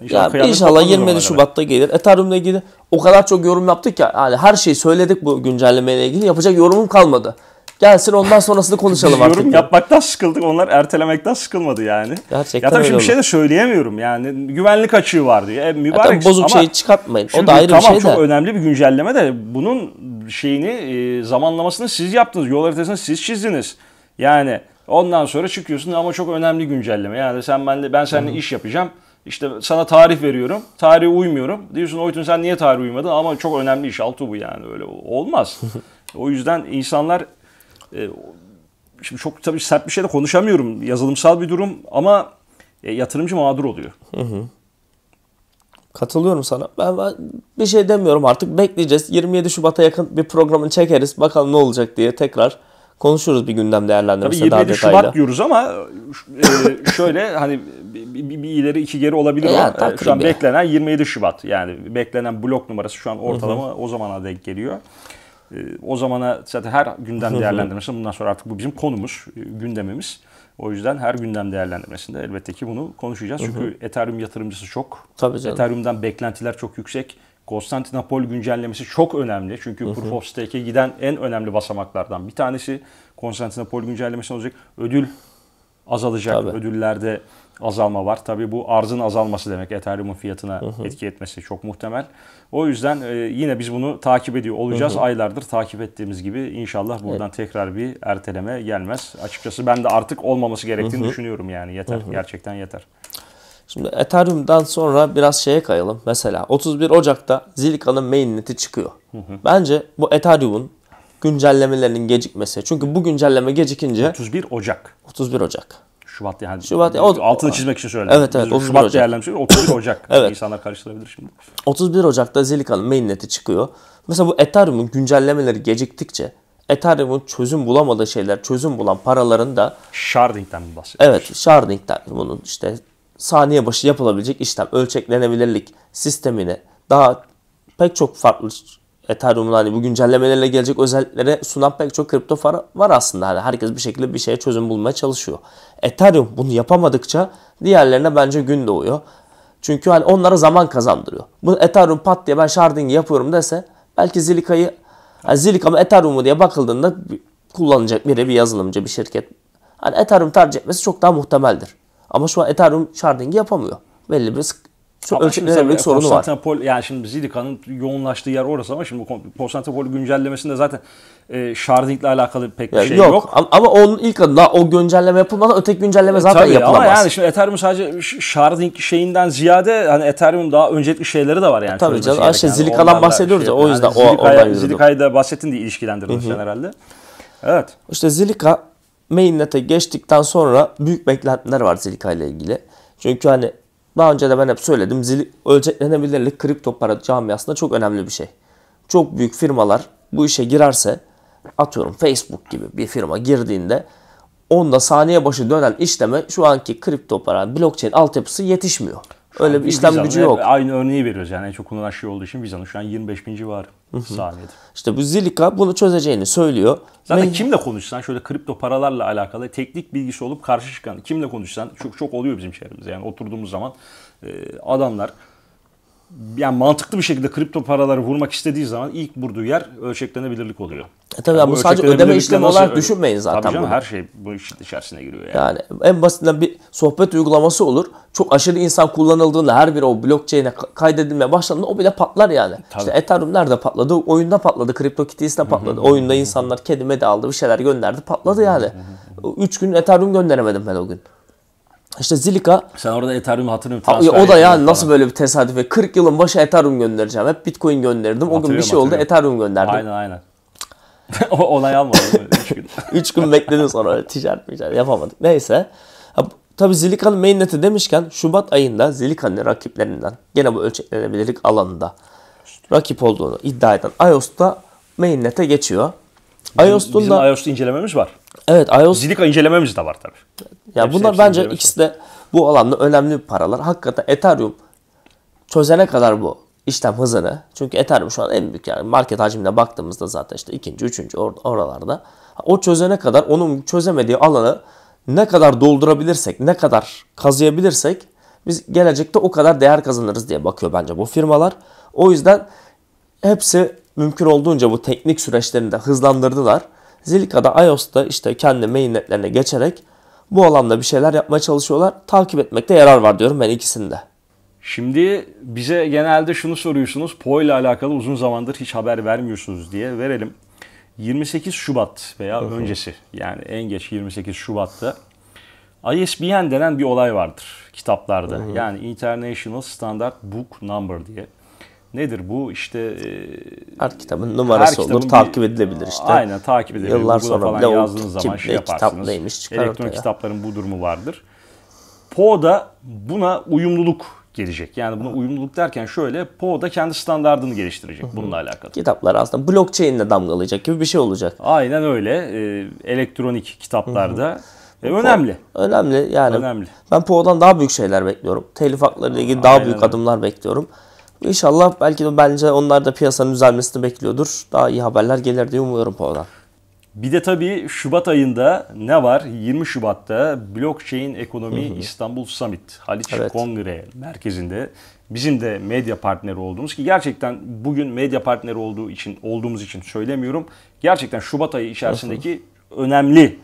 Yani inşallah, inşallah 27 Şubat'ta kadar. gelir. Ethereum'la ilgili o kadar çok yorum yaptık ya. Yani her şeyi söyledik bu güncellemeyle ilgili. Yapacak yorumum kalmadı. Gelsin ondan sonrasını konuşalım artık. Yorum yapmaktan sıkıldık. Onlar ertelemekten sıkılmadı yani. Gerçekten ya tabii şimdi bir şey de söyleyemiyorum yani. Güvenlik açığı var diye. E, mübarek. Ya, bozuk ama şeyi çıkartmayın. o da ayrı tamam, bir şey de. Tamam çok önemli bir güncelleme de bunun şeyini e, zamanlamasını siz yaptınız. Yol haritasını siz çizdiniz. Yani ondan sonra çıkıyorsun ama çok önemli güncelleme. Yani sen benle ben seninle hmm. iş yapacağım. İşte sana tarih veriyorum. Tarihe uymuyorum. Diyorsun Oytun sen niye tarihe uymadın? Ama çok önemli iş altı bu yani öyle olmaz. <laughs> o yüzden insanlar ee, şimdi çok tabii sert bir şey de konuşamıyorum. Yazılımsal bir durum ama e, yatırımcı mağdur oluyor. Hı hı. Katılıyorum sana. Ben, ben bir şey demiyorum artık. Bekleyeceğiz. 27 Şubat'a yakın bir programını çekeriz. Bakalım ne olacak diye tekrar konuşuruz bir gündem değerlendirmesi Tabii 27 daha detaylı. Şubat diyoruz ama e, şöyle hani bir, bir, bir ileri iki geri olabilir e, ama yani, şu an beklenen 27 Şubat. Yani beklenen blok numarası şu an ortalama Hı-hı. o zamana denk geliyor. Ee, o zamana zaten her gündem değerlendirmesi bundan sonra artık bu bizim konumuz, e, gündemimiz. O yüzden her gündem değerlendirmesinde elbette ki bunu konuşacağız. Çünkü hı hı. Ethereum yatırımcısı çok. Tabii canım. Ethereum'dan beklentiler çok yüksek. Konstantinopol güncellemesi çok önemli. Çünkü Proof of Stake'e giden en önemli basamaklardan bir tanesi. Konstantinopol güncellemesi olacak. Ödül azalacak. Tabii. Ödüllerde azalma var. Tabii bu arzın azalması demek Ethereum'un fiyatına hı hı. etki etmesi çok muhtemel. O yüzden e, yine biz bunu takip ediyor olacağız. Hı hı. Aylardır takip ettiğimiz gibi inşallah buradan evet. tekrar bir erteleme gelmez. Açıkçası ben de artık olmaması gerektiğini hı hı. düşünüyorum yani yeter. Hı hı. Gerçekten yeter. Şimdi Ethereum'dan sonra biraz şeye kayalım. Mesela 31 Ocak'ta Zilica'nın mainnet'i çıkıyor. Hı hı. Bence bu Ethereum'un güncellemelerinin gecikmesi. Çünkü bu güncelleme gecikince 31 Ocak. 31 Ocak. Şubat yani. Şubat, o, altını çizmek için söyledim. Evet evet. 31 Şubat Ocak. değerlendirmiş 31 <coughs> Ocak. evet. İnsanlar karıştırabilir şimdi. 31 Ocak'ta Zelika'nın mainnet'i çıkıyor. Mesela bu Ethereum'un güncellemeleri geciktikçe Ethereum'un çözüm bulamadığı şeyler, çözüm bulan paraların da Sharding'den mi bahsediyoruz? Evet, Sharding'den bunun işte saniye başı yapılabilecek işlem, ölçeklenebilirlik sistemini daha pek çok farklı Ethereum'un hani bu güncellemelerle gelecek özelliklere sunan pek çok kripto para var aslında. Hani herkes bir şekilde bir şeye çözüm bulmaya çalışıyor. Ethereum bunu yapamadıkça diğerlerine bence gün doğuyor. Çünkü hani onlara zaman kazandırıyor. Bu Ethereum pat diye ben sharding yapıyorum dese belki Zilika'yı yani Zilika mı Ethereum mu diye bakıldığında kullanacak biri bir yazılımcı bir şirket. Hani Ethereum tercih etmesi çok daha muhtemeldir. Ama şu an Ethereum Sharding yapamıyor. Belli bir çok ama ölçekli sorunu var. Konstantinopol yani şimdi Zidika'nın yoğunlaştığı yer orası ama şimdi Konstantinopol güncellemesinde zaten e, Sharding'le alakalı pek bir yani şey yok. yok. Ama onun ilk adına o güncelleme yapılmadan öteki güncelleme e, zaten Tabii, yapılamaz. Ama yani şimdi Ethereum sadece Sharding şeyinden ziyade hani Ethereum daha öncelikli şeyleri de var yani. E, tabii canım. Şey, yani. Şey, Zilika'dan bahsediyoruz şey, ya o yüzden yani o Zilika'ya, Zilika'yı da bahsettin diye ilişkilendirdin sen herhalde. Evet. İşte Zilika mainnet'e geçtikten sonra büyük beklentiler var Zilika ile ilgili. Çünkü hani daha önce de ben hep söyledim. Zil, ölçeklenebilirlik kripto para camiasında çok önemli bir şey. Çok büyük firmalar bu işe girerse atıyorum Facebook gibi bir firma girdiğinde onda saniye başı dönen işleme şu anki kripto para blockchain altyapısı yetişmiyor. Öyle bir işlem gücü yok. Aynı örneği veriyoruz yani en çok kullanılan şey olduğu için Visa'nın şu an 25 bin civarı. Hı saniyede. İşte bu Zilika bunu çözeceğini söylüyor. Zaten Me- kimle konuşsan şöyle kripto paralarla alakalı teknik bilgisi olup karşı çıkan kimle konuşsan çok çok oluyor bizim şehrimize. Yani oturduğumuz zaman e, adamlar yani mantıklı bir şekilde kripto paraları vurmak istediği zaman ilk vurduğu yer ölçeklenebilirlik oluyor. E tabii yani bu sadece ödeme işlemi olarak öyle? Şey- düşünmeyin zaten. Tabii canım, bunu. her şey bu işin içerisine giriyor yani. Yani en basitinden bir sohbet uygulaması olur. Çok aşırı insan kullanıldığında her biri o blockchain'e kaydedilmeye başladığında o bile patlar yani. Tabii. İşte Ethereum nerede patladı? Oyunda patladı. CryptoKitties'te patladı. Oyunda insanlar kedime de aldı bir şeyler gönderdi. Patladı yani. 3 gün Ethereum gönderemedim ben o gün. İşte Zilika... Sen orada Ethereum Hatırım transfer O da ya nasıl böyle bir tesadüfe? 40 yılın başı Ethereum göndereceğim. Hep Bitcoin gönderdim. O gün bir şey oldu Ethereum gönderdim. Aynen aynen. <laughs> Onay almadım 3 gün. 3 <laughs> gün bekledim sonra öyle ticaret ticaret yapamadık. Neyse. Tabi Zilika'nın mainnet'i demişken Şubat ayında Zilika'nın rakiplerinden gene bu ölçeklenebilirlik alanında rakip olduğunu iddia eden iOS'ta mainnet'e geçiyor iOS'un da... iOS'ta incelememiz var. Evet iOS... Zilika incelememiz de var tabii. Ya hepsi, bunlar hepsi bence ikisi de bu alanda önemli paralar. Hakikaten Ethereum çözene kadar bu işlem hızını. Çünkü Ethereum şu an en büyük yani market hacimine baktığımızda zaten işte ikinci, üçüncü or- oralarda. O çözene kadar onun çözemediği alanı ne kadar doldurabilirsek, ne kadar kazıyabilirsek biz gelecekte o kadar değer kazanırız diye bakıyor bence bu firmalar. O yüzden hepsi mümkün olduğunca bu teknik süreçlerini de hızlandırdılar. da iOS'ta işte kendi mainnetlerine geçerek bu alanda bir şeyler yapmaya çalışıyorlar. Takip etmekte yarar var diyorum ben ikisinde. Şimdi bize genelde şunu soruyorsunuz. Po ile alakalı uzun zamandır hiç haber vermiyorsunuz diye verelim. 28 Şubat veya Hı-hı. öncesi yani en geç 28 Şubat'ta ISBN denen bir olay vardır kitaplarda. Hı-hı. Yani International Standard Book Number diye. Nedir bu işte? E, her kitabın numarası her kitabın olur, bir, takip edilebilir işte. Aynen takip edilebilir. Yıllar sonra bile yazdığınız zaman şey yaparsınız. neymiş çıkar Elektronik ortaya. kitapların bu durumu vardır. Poe'da buna uyumluluk gelecek. Yani buna uyumluluk derken şöyle Poe kendi standartını geliştirecek bununla alakalı. Kitaplar aslında blockchain'le damgalayacak gibi bir şey olacak. Aynen öyle. E, elektronik kitaplarda e, önemli. önemli yani. Önemli. Ben Poe'dan daha büyük şeyler bekliyorum. Telif hakları ile ilgili Aynen. daha büyük adımlar bekliyorum. İnşallah belki de bence onlar da piyasanın düzelmesini bekliyordur. Daha iyi haberler gelir diye umuyorum oradan. Bir de tabii Şubat ayında ne var? 20 Şubat'ta Blockchain Ekonomi hı hı. İstanbul Summit Haliç evet. Kongre Merkezi'nde bizim de medya partneri olduğumuz ki gerçekten bugün medya partneri olduğu için olduğumuz için söylemiyorum. Gerçekten Şubat ayı içerisindeki hı hı. önemli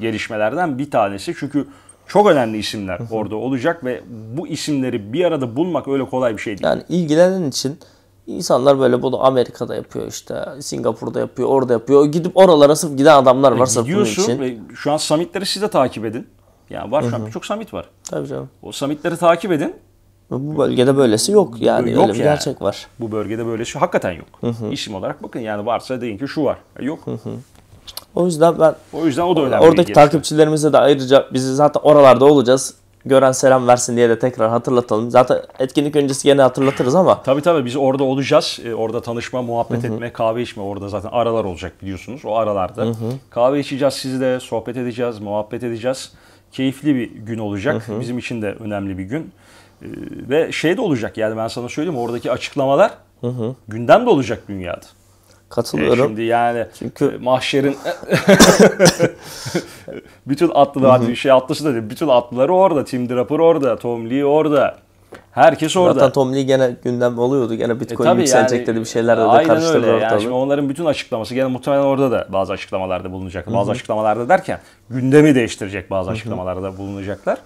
gelişmelerden bir tanesi. Çünkü çok önemli isimler orada olacak ve bu isimleri bir arada bulmak öyle kolay bir şey değil. Yani ilgilenen için insanlar böyle bunu Amerika'da yapıyor işte, Singapur'da yapıyor, orada yapıyor. Gidip oralara sırf giden adamlar var e, sırf bunun için. Ve şu an summitleri siz de takip edin. Yani var şu an birçok summit var. Tabii canım. O summitleri takip edin. Bu bölgede böylesi yok yani yok öyle bir yani. gerçek var. Bu bölgede böylesi hakikaten yok. Hı hı. İsim olarak bakın yani varsa deyin ki şu var. E, yok. Hı hı. O yüzden ben o yüzden o da önemli. Oradaki takipçilerimize de ayrıca bizi zaten oralarda olacağız. Gören selam versin diye de tekrar hatırlatalım. Zaten etkinlik öncesi gene hatırlatırız ama. <clears throat> Tabii tabii biz orada olacağız. Ee, orada tanışma, muhabbet Hı-hı. etme, kahve içme. Orada zaten aralar olacak biliyorsunuz. O aralarda. Hı-hı. Kahve içeceğiz sizle, sohbet edeceğiz, muhabbet edeceğiz. Keyifli bir gün olacak. Hı-hı. Bizim için de önemli bir gün. Ee, ve şey de olacak yani ben sana söyleyeyim oradaki açıklamalar Hı-hı. gündem de olacak dünyada. Katılıyorum. E şimdi yani çünkü e, mahşerin <laughs> <laughs> bütün atlılar bir şey atlısı da değil. Bütün atlıları orada. Tim Draper orada. Tom Lee orada. Herkes orada. Zaten Tom Lee gene gündem oluyordu. Gene Bitcoin e yükselecek yani, dedi bir şeyler de karıştırdı öyle. Yani şimdi onların bütün açıklaması gene muhtemelen orada da bazı açıklamalarda bulunacak. Bazı açıklamalarda derken gündemi değiştirecek bazı açıklamalarda bulunacaklar.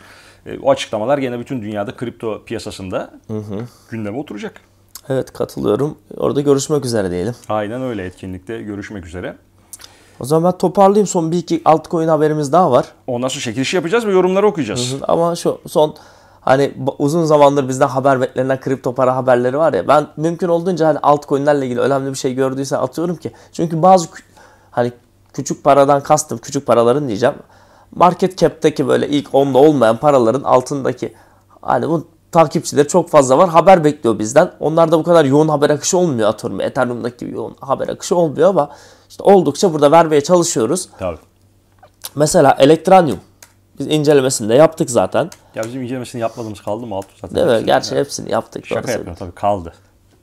E, o açıklamalar gene bütün dünyada kripto piyasasında hı gündeme oturacak. Evet katılıyorum. Orada görüşmek üzere diyelim. Aynen öyle etkinlikte görüşmek üzere. O zaman ben toparlayayım. Son bir iki altcoin haberimiz daha var. Ondan sonra çekilişi yapacağız ve yorumları okuyacağız. Hı hı. Ama şu son hani uzun zamandır bizden haber beklenen kripto para haberleri var ya. Ben mümkün olduğunca hani altcoin'lerle ilgili önemli bir şey gördüyse atıyorum ki. Çünkü bazı hani küçük paradan kastım küçük paraların diyeceğim. Market cap'teki böyle ilk onda olmayan paraların altındaki hani bu takipçileri çok fazla var. Haber bekliyor bizden. Onlarda bu kadar yoğun haber akışı olmuyor atıyorum. Ethereum'daki yoğun haber akışı olmuyor ama işte oldukça burada vermeye çalışıyoruz. Tabii. Mesela Elektranium. Biz incelemesini de yaptık zaten. Ya bizim incelemesini yapmadığımız kaldı mı? altı zaten Değil mi? Gerçi yani. hepsini yaptık. Şaka yapıyorum tabii kaldı.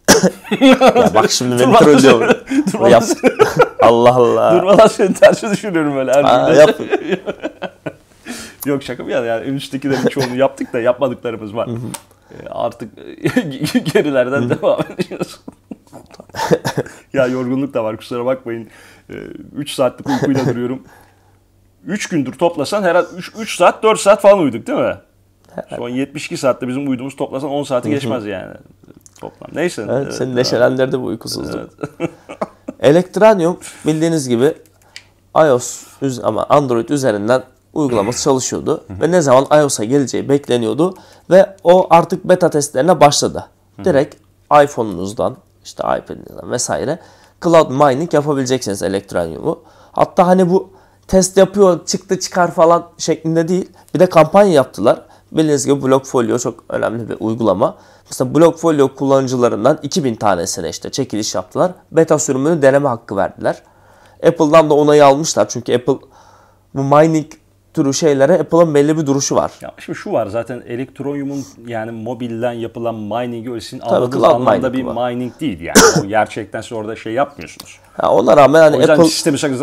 <laughs> ya bak şimdi beni trollüyor. <laughs> Yap. <laughs> Allah Allah. Durmadan seni tersi düşünüyorum böyle her Aa, yap. Yok şaka mı ya? Yani M3'tekilerin <laughs> çoğunu yaptık da yapmadıklarımız var. Ee, artık <laughs> gerilerden devam ediyoruz. <laughs> ya yorgunluk da var kusura bakmayın. 3 ee, saatlik uykuyla duruyorum. 3 gündür toplasan herhalde 3 saat 4 saat falan uyuduk değil mi? Şu an 72 saatte bizim uyuduğumuz toplasan 10 saati geçmez yani. Toplam. Neyse. Evet, evet, seni neşelendirdi bu uykusuzluk. Evet. Elektranium bildiğiniz gibi iOS ama Android üzerinden uygulaması çalışıyordu. ve ne zaman iOS'a geleceği bekleniyordu. Ve o artık beta testlerine başladı. Direkt iPhone'unuzdan, işte iPad'inizden vesaire cloud mining yapabileceksiniz Elektronium'u. Hatta hani bu test yapıyor, çıktı çıkar falan şeklinde değil. Bir de kampanya yaptılar. Bildiğiniz gibi Blockfolio çok önemli bir uygulama. Mesela Blockfolio kullanıcılarından 2000 tanesine işte çekiliş yaptılar. Beta sürümünü deneme hakkı verdiler. Apple'dan da onayı almışlar. Çünkü Apple bu mining türü şeylere Apple'ın belli bir duruşu var. Ya şimdi şu var zaten elektronyumun yani mobilden yapılan mining'i öyle sizin anlamda bir var. mining değil yani. <laughs> o gerçekten siz orada şey yapmıyorsunuz. Ha, ona rağmen hani Apple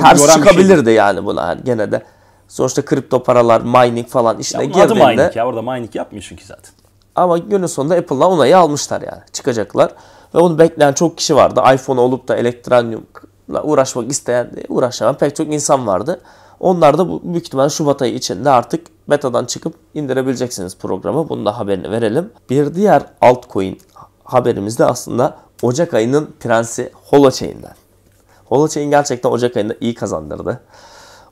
ters çıkabilirdi şey yani buna hani gene de. Sonuçta kripto paralar, mining falan işine ya girdiğinde. Adı mining ya orada mining yapmıyorsun ki zaten. Ama günün sonunda Apple'la onayı almışlar yani. Çıkacaklar. Ve onu bekleyen çok kişi vardı. iPhone olup da elektronyumla uğraşmak isteyen, uğraşan pek çok insan vardı. Onlar da bu, büyük ihtimal Şubat ayı içinde artık betadan çıkıp indirebileceksiniz programı. Bunu da haberini verelim. Bir diğer altcoin haberimiz de aslında Ocak ayının prensi Holochain'den. Holochain gerçekten Ocak ayında iyi kazandırdı.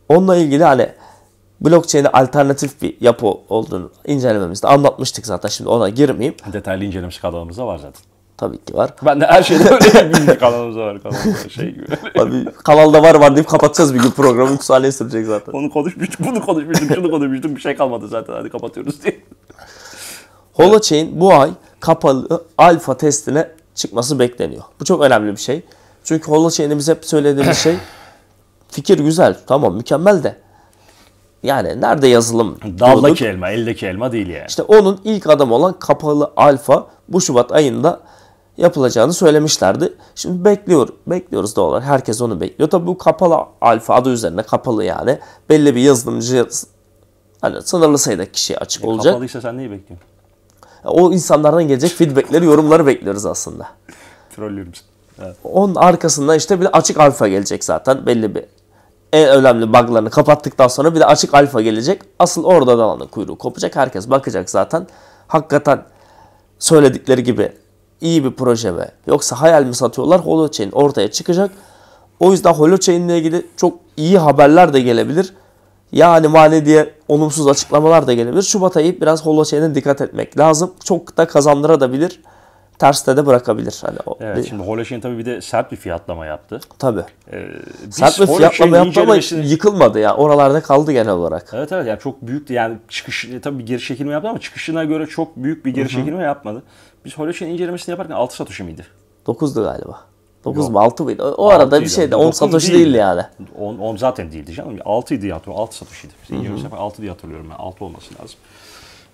Onunla ilgili hani blockchain'e alternatif bir yapı olduğunu incelememizde anlatmıştık zaten. Şimdi ona girmeyeyim. Detaylı incelemiş kadrolarımızda var zaten. Tabii ki var. Ben de her şeyde öyle <laughs> kanalımızda var kanalımızda şey gibi. kanalda var var deyip kapatacağız bir gün programı yükseleye sürecek zaten. Onu konuşmuştuk, bunu konuşmuştuk, şunu konuşmuştuk bir şey kalmadı zaten hadi kapatıyoruz diye. Holochain bu ay kapalı alfa testine çıkması bekleniyor. Bu çok önemli bir şey. Çünkü bize hep söylediğimiz şey <laughs> fikir güzel tamam mükemmel de yani nerede yazılım? Daldaki elma, eldeki elma değil yani. İşte onun ilk adam olan kapalı alfa bu Şubat ayında yapılacağını söylemişlerdi. Şimdi bekliyor, bekliyoruz doğal olarak. Herkes onu bekliyor. Tabii bu kapalı alfa adı üzerine kapalı yani. Belli bir yazılımcı hani sınırlı sayıda kişiye açık e, olacak. Kapalıysa sen neyi bekliyorsun? O insanlardan gelecek feedbackleri, yorumları bekliyoruz aslında. Trollüyorum Evet. Onun arkasında işte bir de açık alfa gelecek zaten belli bir en önemli buglarını kapattıktan sonra bir de açık alfa gelecek. Asıl orada da kuyruğu kopacak. Herkes bakacak zaten. Hakikaten söyledikleri gibi iyi bir proje mi? Yoksa hayal mi satıyorlar? Holochain ortaya çıkacak. O yüzden Holochain ile ilgili çok iyi haberler de gelebilir. Yani mani diye olumsuz açıklamalar da gelebilir. Şubat ayı biraz Holochain'e dikkat etmek lazım. Çok da kazandırabilir. Terste de bırakabilir. Hani o evet, bir... şimdi Holochain tabii bir de sert bir fiyatlama yaptı. Tabii. Ee, sert bir fiyatlama yaptı incelemesini... ama yıkılmadı ya. Oralarda kaldı genel olarak. Evet evet yani çok büyük yani çıkış e, tabii bir geri çekilme yaptı ama çıkışına göre çok büyük bir geri Hı-hı. çekilme yapmadı. Biz Holochain incelemesini yaparken 6 satoshi miydi? 9'du galiba. 9 mu 6 mıydı? O arada bir şeydi. 10 satoshi değil, değil yani. 10, 10 zaten değildi canım. 6 idi hatırlıyorum. 6 satoshiydi. Biz incelemesi yaparken 6 diye hatırlıyorum ben. 6 olması lazım.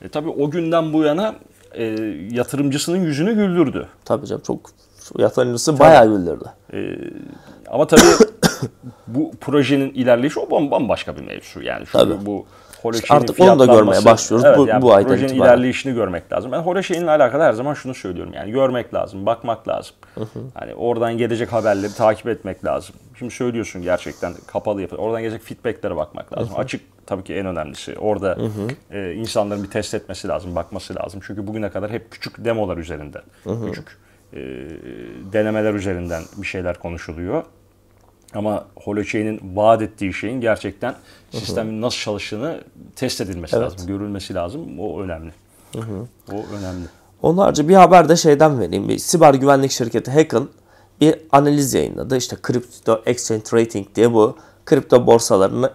E, tabii o günden bu yana e, yatırımcısının yüzünü güldürdü. Tabii canım çok yatırımcısı tabii. bayağı güldürdü. E, ama tabii <coughs> bu projenin ilerleyişi o bambaşka bir mevzu. Yani şu bu holojenin Artık onu da görmeye başlıyoruz evet, bu, yani bu aydan itibaren. ilerleyişini görmek lazım. Ben holojeninle alakalı her zaman şunu söylüyorum yani görmek lazım, bakmak lazım. Hı Hani oradan gelecek haberleri takip etmek lazım. Şimdi söylüyorsun gerçekten kapalı yapı. Oradan gelecek feedbacklere bakmak lazım. Hı hı. Açık tabii ki en önemlisi. Orada E, insanların bir test etmesi lazım, bakması lazım. Çünkü bugüne kadar hep küçük demolar üzerinde, hı hı. küçük e, denemeler üzerinden bir şeyler konuşuluyor. Ama holochain'in vaat ettiği şeyin gerçekten sistemin nasıl çalıştığını test edilmesi evet. lazım, görülmesi lazım. O önemli. Hı hı. O önemli. Onlarca bir haber de şeyden vereyim. Bir siber güvenlik şirketi Hack'ın bir analiz yayınladı. İşte Crypto Exchange Rating diye bu kripto borsalarını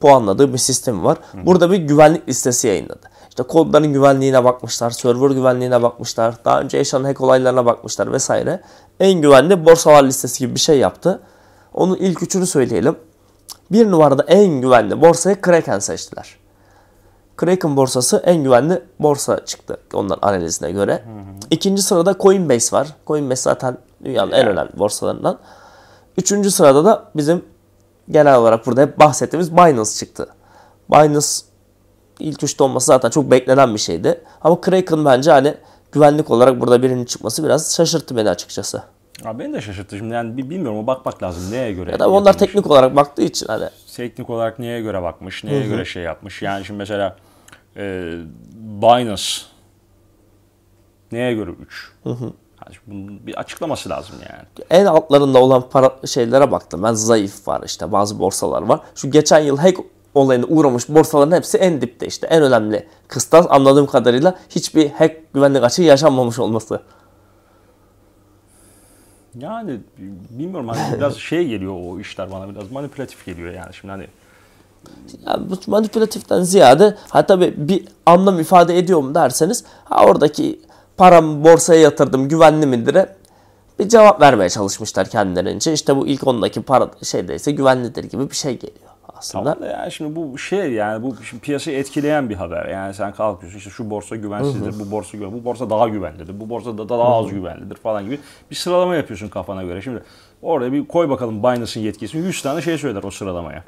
puanladığı bir sistemi var. Hı hı. Burada bir güvenlik listesi yayınladı. İşte kodların güvenliğine bakmışlar, server güvenliğine bakmışlar, daha önce yaşanan hack olaylarına bakmışlar vesaire. En güvenli borsalar listesi gibi bir şey yaptı. Onun ilk üçünü söyleyelim. Bir numarada en güvenli borsayı Kraken seçtiler. Kraken borsası en güvenli borsa çıktı onların analizine göre. İkinci sırada Coinbase var. Coinbase zaten dünyanın en önemli borsalarından. Üçüncü sırada da bizim genel olarak burada hep bahsettiğimiz Binance çıktı. Binance ilk üçte olması zaten çok beklenen bir şeydi. Ama Kraken bence hani güvenlik olarak burada birinin çıkması biraz şaşırttı beni açıkçası. Abi beni de Şimdi Yani bilmiyorum o bakmak lazım neye göre. Ya da onlar yapılmış. teknik olarak baktığı için hani. Teknik olarak neye göre bakmış, neye Hı-hı. göre şey yapmış. Yani şimdi mesela e, Binance neye göre 3? Yani bunun bir açıklaması lazım yani. En altlarında olan para şeylere baktım. Ben zayıf var işte bazı borsalar var. Şu geçen yıl hack olayına uğramış borsaların hepsi en dipte işte. En önemli kıstas anladığım kadarıyla hiçbir hack güvenlik açığı yaşanmamış olması. Yani bilmiyorum hani biraz <laughs> şey geliyor o işler bana biraz manipülatif geliyor yani şimdi hani yani manipülatiften ziyade ha tabii bir anlam ifade ediyorum derseniz ha oradaki param borsaya yatırdım güvenli midir'e bir cevap vermeye çalışmışlar kendilerince. İşte bu ilk ondaki para şeydeyse güvenlidir gibi bir şey geliyor aslında. Tabii yani şimdi bu şey yani bu şimdi piyasayı etkileyen bir haber. Yani sen kalkıyorsun işte şu borsa güvensizdir, bu borsa güven, bu borsa daha güvenlidir, bu borsa da daha az güvenlidir falan gibi bir sıralama yapıyorsun kafana göre. Şimdi orada bir koy bakalım Binance'ın yetkisini 100 tane şey söyler o sıralamaya.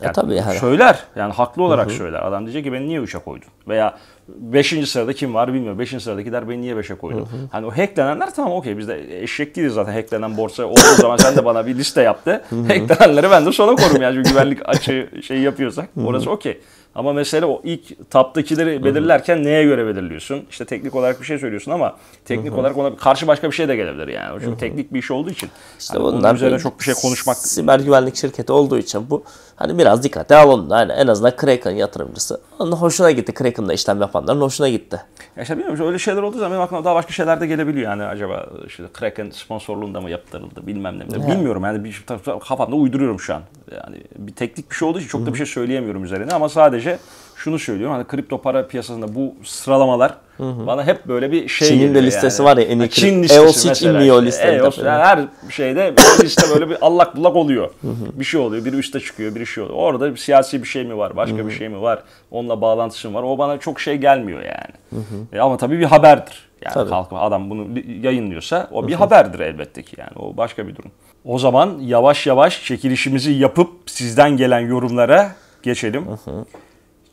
Yani, e tabii yani. Söyler. Yani haklı olarak Hı-hı. söyler. Adam diyecek ki ben niye 3'e koydun? Veya Beşinci sırada kim var bilmiyorum. Beşinci der beni niye beşe koydu? Hı hı. Hani o hacklenenler tamam okey biz de eşek değiliz zaten hacklenen borsa o zaman sen de bana bir liste yaptı. Hacklenenleri ben de sona korum yani çünkü güvenlik açığı şey yapıyorsak orası okey. Ama mesele o ilk taptakileri belirlerken Hı-hı. neye göre belirliyorsun? İşte teknik olarak bir şey söylüyorsun ama teknik Hı-hı. olarak ona karşı başka bir şey de gelebilir yani. Çünkü Hı-hı. teknik bir iş olduğu için. İşte hani bunlar üzerine çok bir şey konuşmak. Siber güvenlik şirketi olduğu için bu hani biraz dikkate alındı. hani en azından Kraken yatırımcısı. Onun hoşuna gitti. Kraken'da işlem yapanların hoşuna gitti. Ya işte bilmiyorum öyle şeyler olduğu zaman benim aklıma daha başka şeyler de gelebiliyor. Yani acaba işte Kraken sponsorluğunda mı yaptırıldı bilmem ne. He. Bilmiyorum yani bir, şey- kafamda uyduruyorum şu an. Yani bir teknik bir şey olduğu için çok da bir şey söyleyemiyorum üzerine ama sadece sadece şunu söylüyorum. Hani kripto para piyasasında bu sıralamalar hı hı. bana hep böyle bir şey Çin'in de listesi yani. var ya en Çin listesi EOS hiç inmiyor listede. yani her şeyde liste böyle bir allak bullak oluyor. Hı hı. Bir şey oluyor. Biri üste çıkıyor. Biri şey oluyor. Orada bir siyasi bir şey mi var? Başka hı hı. bir şey mi var? Onunla bağlantısı mı var? O bana çok şey gelmiyor yani. Hı hı. E ama tabii bir haberdir. Yani tabii. kalkma adam bunu yayınlıyorsa o bir hı hı. haberdir elbette ki yani. O başka bir durum. O zaman yavaş yavaş çekilişimizi yapıp sizden gelen yorumlara geçelim. Hı hı.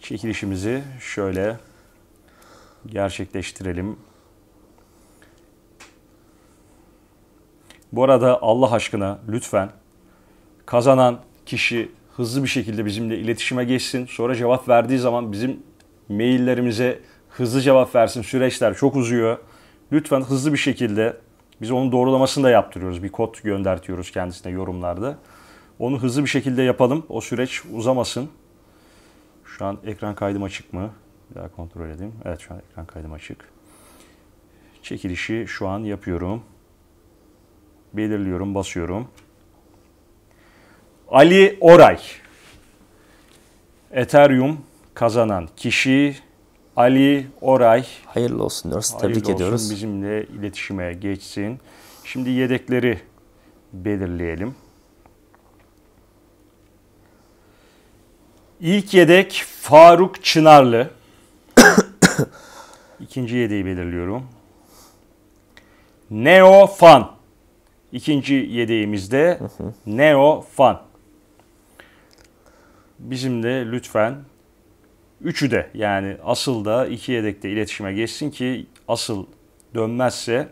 Çekilişimizi şöyle gerçekleştirelim. Bu arada Allah aşkına lütfen kazanan kişi hızlı bir şekilde bizimle iletişime geçsin. Sonra cevap verdiği zaman bizim maillerimize hızlı cevap versin. Süreçler çok uzuyor. Lütfen hızlı bir şekilde biz onun doğrulamasını da yaptırıyoruz. Bir kod göndertiyoruz kendisine yorumlarda. Onu hızlı bir şekilde yapalım. O süreç uzamasın. Şu an ekran kaydım açık mı? Bir daha kontrol edeyim. Evet şu an ekran kaydım açık. Çekilişi şu an yapıyorum. Belirliyorum, basıyorum. Ali Oray. Ethereum kazanan kişi Ali Oray. Hayırlı olsun diyoruz. Tebrik Hayırlı ediyoruz. Olsun bizimle iletişime geçsin. Şimdi yedekleri belirleyelim. İlk yedek Faruk Çınarlı. <coughs> İkinci yedeği belirliyorum. Neo Fan. İkinci yedeğimizde Neo Fan. Bizim de lütfen üçü de yani asıl da iki yedekte iletişime geçsin ki asıl dönmezse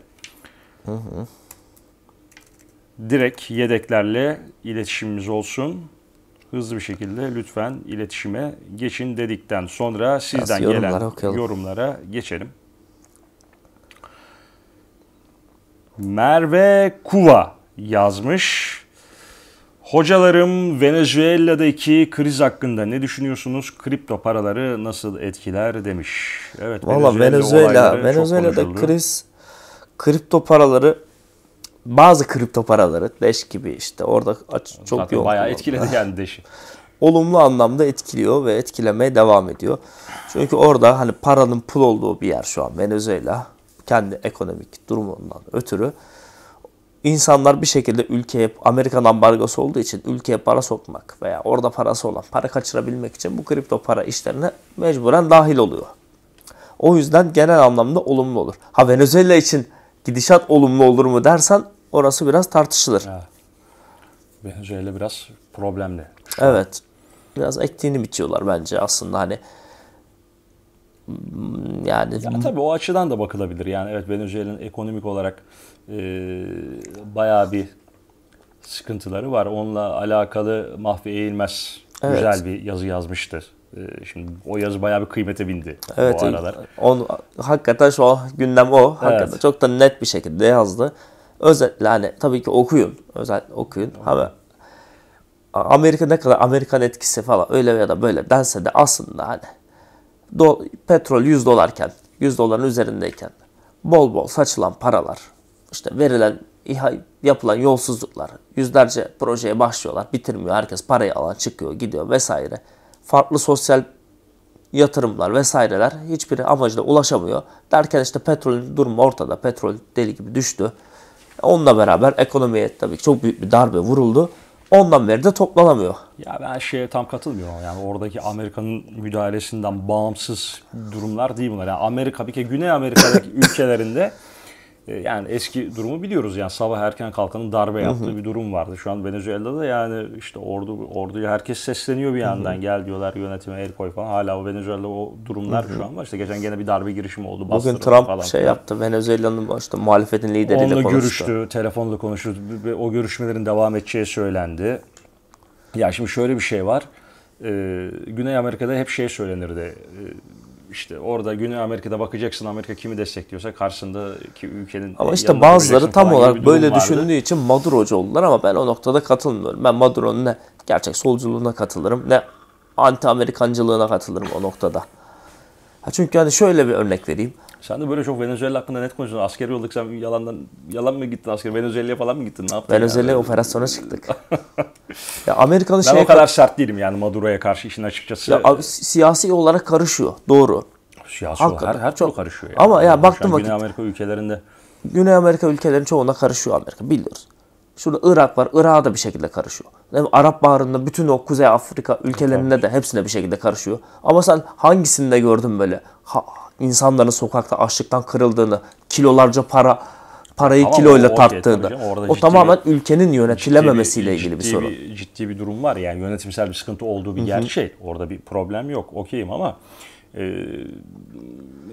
direkt yedeklerle iletişimimiz olsun hızlı bir şekilde lütfen iletişime geçin dedikten sonra sizden Biraz gelen okuyalım. yorumlara geçelim. Merve Kuva yazmış. Hocalarım Venezuela'daki kriz hakkında ne düşünüyorsunuz? Kripto paraları nasıl etkiler demiş. Evet. Valla Venezuela, Venezuela Venezuela'da kriz kripto paraları bazı kripto paraları Dash gibi işte orada çok Zaten yoğun. Bayağı etkiledi yani Dash'i. <laughs> Olumlu anlamda etkiliyor ve etkilemeye devam ediyor. Çünkü orada hani paranın pul olduğu bir yer şu an Venezuela. Kendi ekonomik durumundan ötürü insanlar bir şekilde ülkeye Amerikan ambargosu olduğu için ülkeye para sokmak veya orada parası olan para kaçırabilmek için bu kripto para işlerine mecburen dahil oluyor. O yüzden genel anlamda olumlu olur. Ha Venezuela için gidişat olumlu olur mu dersen orası biraz tartışılır. Evet. Venezuela biraz problemli. Evet. Biraz ektiğini bitiyorlar bence aslında hani yani ya tabii o açıdan da bakılabilir. Yani evet Venezuela'nın ekonomik olarak e, bayağı bir sıkıntıları var. Onunla alakalı Mahfi Eğilmez evet. güzel bir yazı yazmıştı. E, şimdi o yazı bayağı bir kıymete bindi evet, o aralar. On, hakikaten şu an gündem o. Hakikaten evet. çok da net bir şekilde yazdı özetle hani tabii ki okuyun. Özel okuyun. Ama Amerika ne kadar Amerikan etkisi falan öyle ya da böyle dense de aslında hani do, petrol 100 dolarken 100 doların üzerindeyken bol bol saçılan paralar işte verilen yapılan yolsuzluklar yüzlerce projeye başlıyorlar bitirmiyor herkes parayı alan çıkıyor gidiyor vesaire farklı sosyal yatırımlar vesaireler hiçbiri amacına ulaşamıyor derken işte petrolün durumu ortada petrol deli gibi düştü Onunla beraber ekonomiye tabii çok büyük bir darbe vuruldu. Ondan beri de toplanamıyor. Ya ben şeye tam katılmıyorum. Yani oradaki Amerika'nın müdahalesinden bağımsız durumlar değil bunlar. Yani Amerika bir kere Güney Amerika'daki <laughs> ülkelerinde e, yani eski durumu biliyoruz yani sabah erken kalkanın darbe yaptığı hı hı. bir durum vardı. Şu an Venezuela'da yani işte ordu orduya herkes sesleniyor bir yandan hı hı. gel diyorlar yönetime el koy falan. Hala o Venezuela'da o durumlar hı hı. şu an var. İşte geçen gene bir darbe girişimi oldu. Bugün Trump falan şey yaptı. Venezuela'nın başta muhalefetin lideriyle Onunla konuştu. görüştü, telefonla konuştu. O görüşmelerin devam edeceği söylendi. Ya şimdi şöyle bir şey var. Ee, Güney Amerika'da hep şey söylenirdi. Ee, işte orada Güney Amerika'da bakacaksın Amerika kimi destekliyorsa karşısındaki ülkenin Ama işte bazıları tam olarak böyle vardı. düşündüğü için Maduro'cu oldular ama ben o noktada katılmıyorum. Ben Maduro'nun ne gerçek solculuğuna katılırım ne anti Amerikancılığına katılırım o noktada. Ha çünkü hani şöyle bir örnek vereyim. Sen de böyle çok Venezuela hakkında net konuşuyorsun. Askeri olduk sen yalandan yalan mı gittin Askeri Venezuela'ya falan mı gittin? Ne yaptın? Venezuela'ya yani? operasyona çıktık. <laughs> ya Amerikalı ben şey... o kadar sert değilim yani Maduro'ya karşı işin açıkçası. Ya siyasi olarak karışıyor. Doğru. Siyasi Hakikaten. her, her çok karışıyor. Yani. Ama ya yani baktım vakit. Güney Amerika ülkelerinde. Güney Amerika ülkelerinin çoğuna karışıyor Amerika biliyoruz. Şurada Irak var. Irak'a da bir şekilde karışıyor. Yani Arap Baharı'nda bütün o Kuzey Afrika ülkelerinde de hepsine bir şekilde karışıyor. Ama sen hangisinde gördün böyle ha, insanların sokakta açlıktan kırıldığını, kilolarca para parayı tamam, kiloyla o, tarttığını. O, o tamamen bir, ülkenin yönetilememesiyle ilgili bir sorun. Bir, ciddi bir durum var. Yani yönetimsel bir sıkıntı olduğu bir Hı-hı. gerçek. Orada bir problem yok. Okeyim ama e,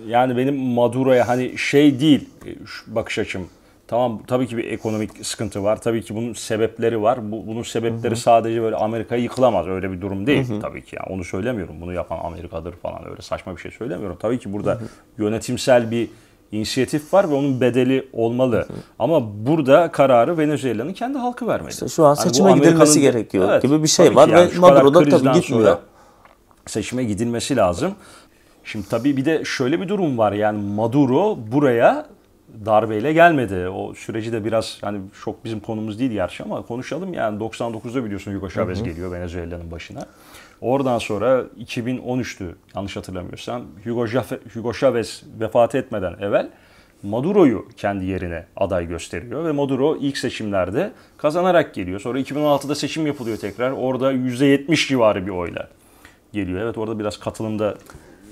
yani benim Maduro'ya hani şey değil e, bakış açım Tamam tabii ki bir ekonomik sıkıntı var. Tabii ki bunun sebepleri var. Bu, bunun sebepleri hı hı. sadece böyle Amerika yıkılamaz. Öyle bir durum değil hı hı. tabii ki. Yani onu söylemiyorum. Bunu yapan Amerika'dır falan öyle saçma bir şey söylemiyorum. Tabii ki burada hı hı. yönetimsel bir inisiyatif var ve onun bedeli olmalı. Hı hı. Ama burada kararı Venezuela'nın kendi halkı vermeli. İşte şu an seçime yani gidilmesi gerekiyor evet, gibi bir şey var yani ve Maduro da tabii gitmiyor. Seçime gidilmesi lazım. Şimdi tabii bir de şöyle bir durum var yani Maduro buraya darbeyle gelmedi. O süreci de biraz hani çok bizim konumuz değil gerçi ama konuşalım. Yani 99'da biliyorsun Hugo Chavez geliyor Venezuela'nın başına. Oradan sonra 2013'tü yanlış hatırlamıyorsam Hugo, Hugo Chavez vefat etmeden evvel Maduro'yu kendi yerine aday gösteriyor ve Maduro ilk seçimlerde kazanarak geliyor. Sonra 2016'da seçim yapılıyor tekrar. Orada %70 civarı bir oyla geliyor. Evet orada biraz katılımda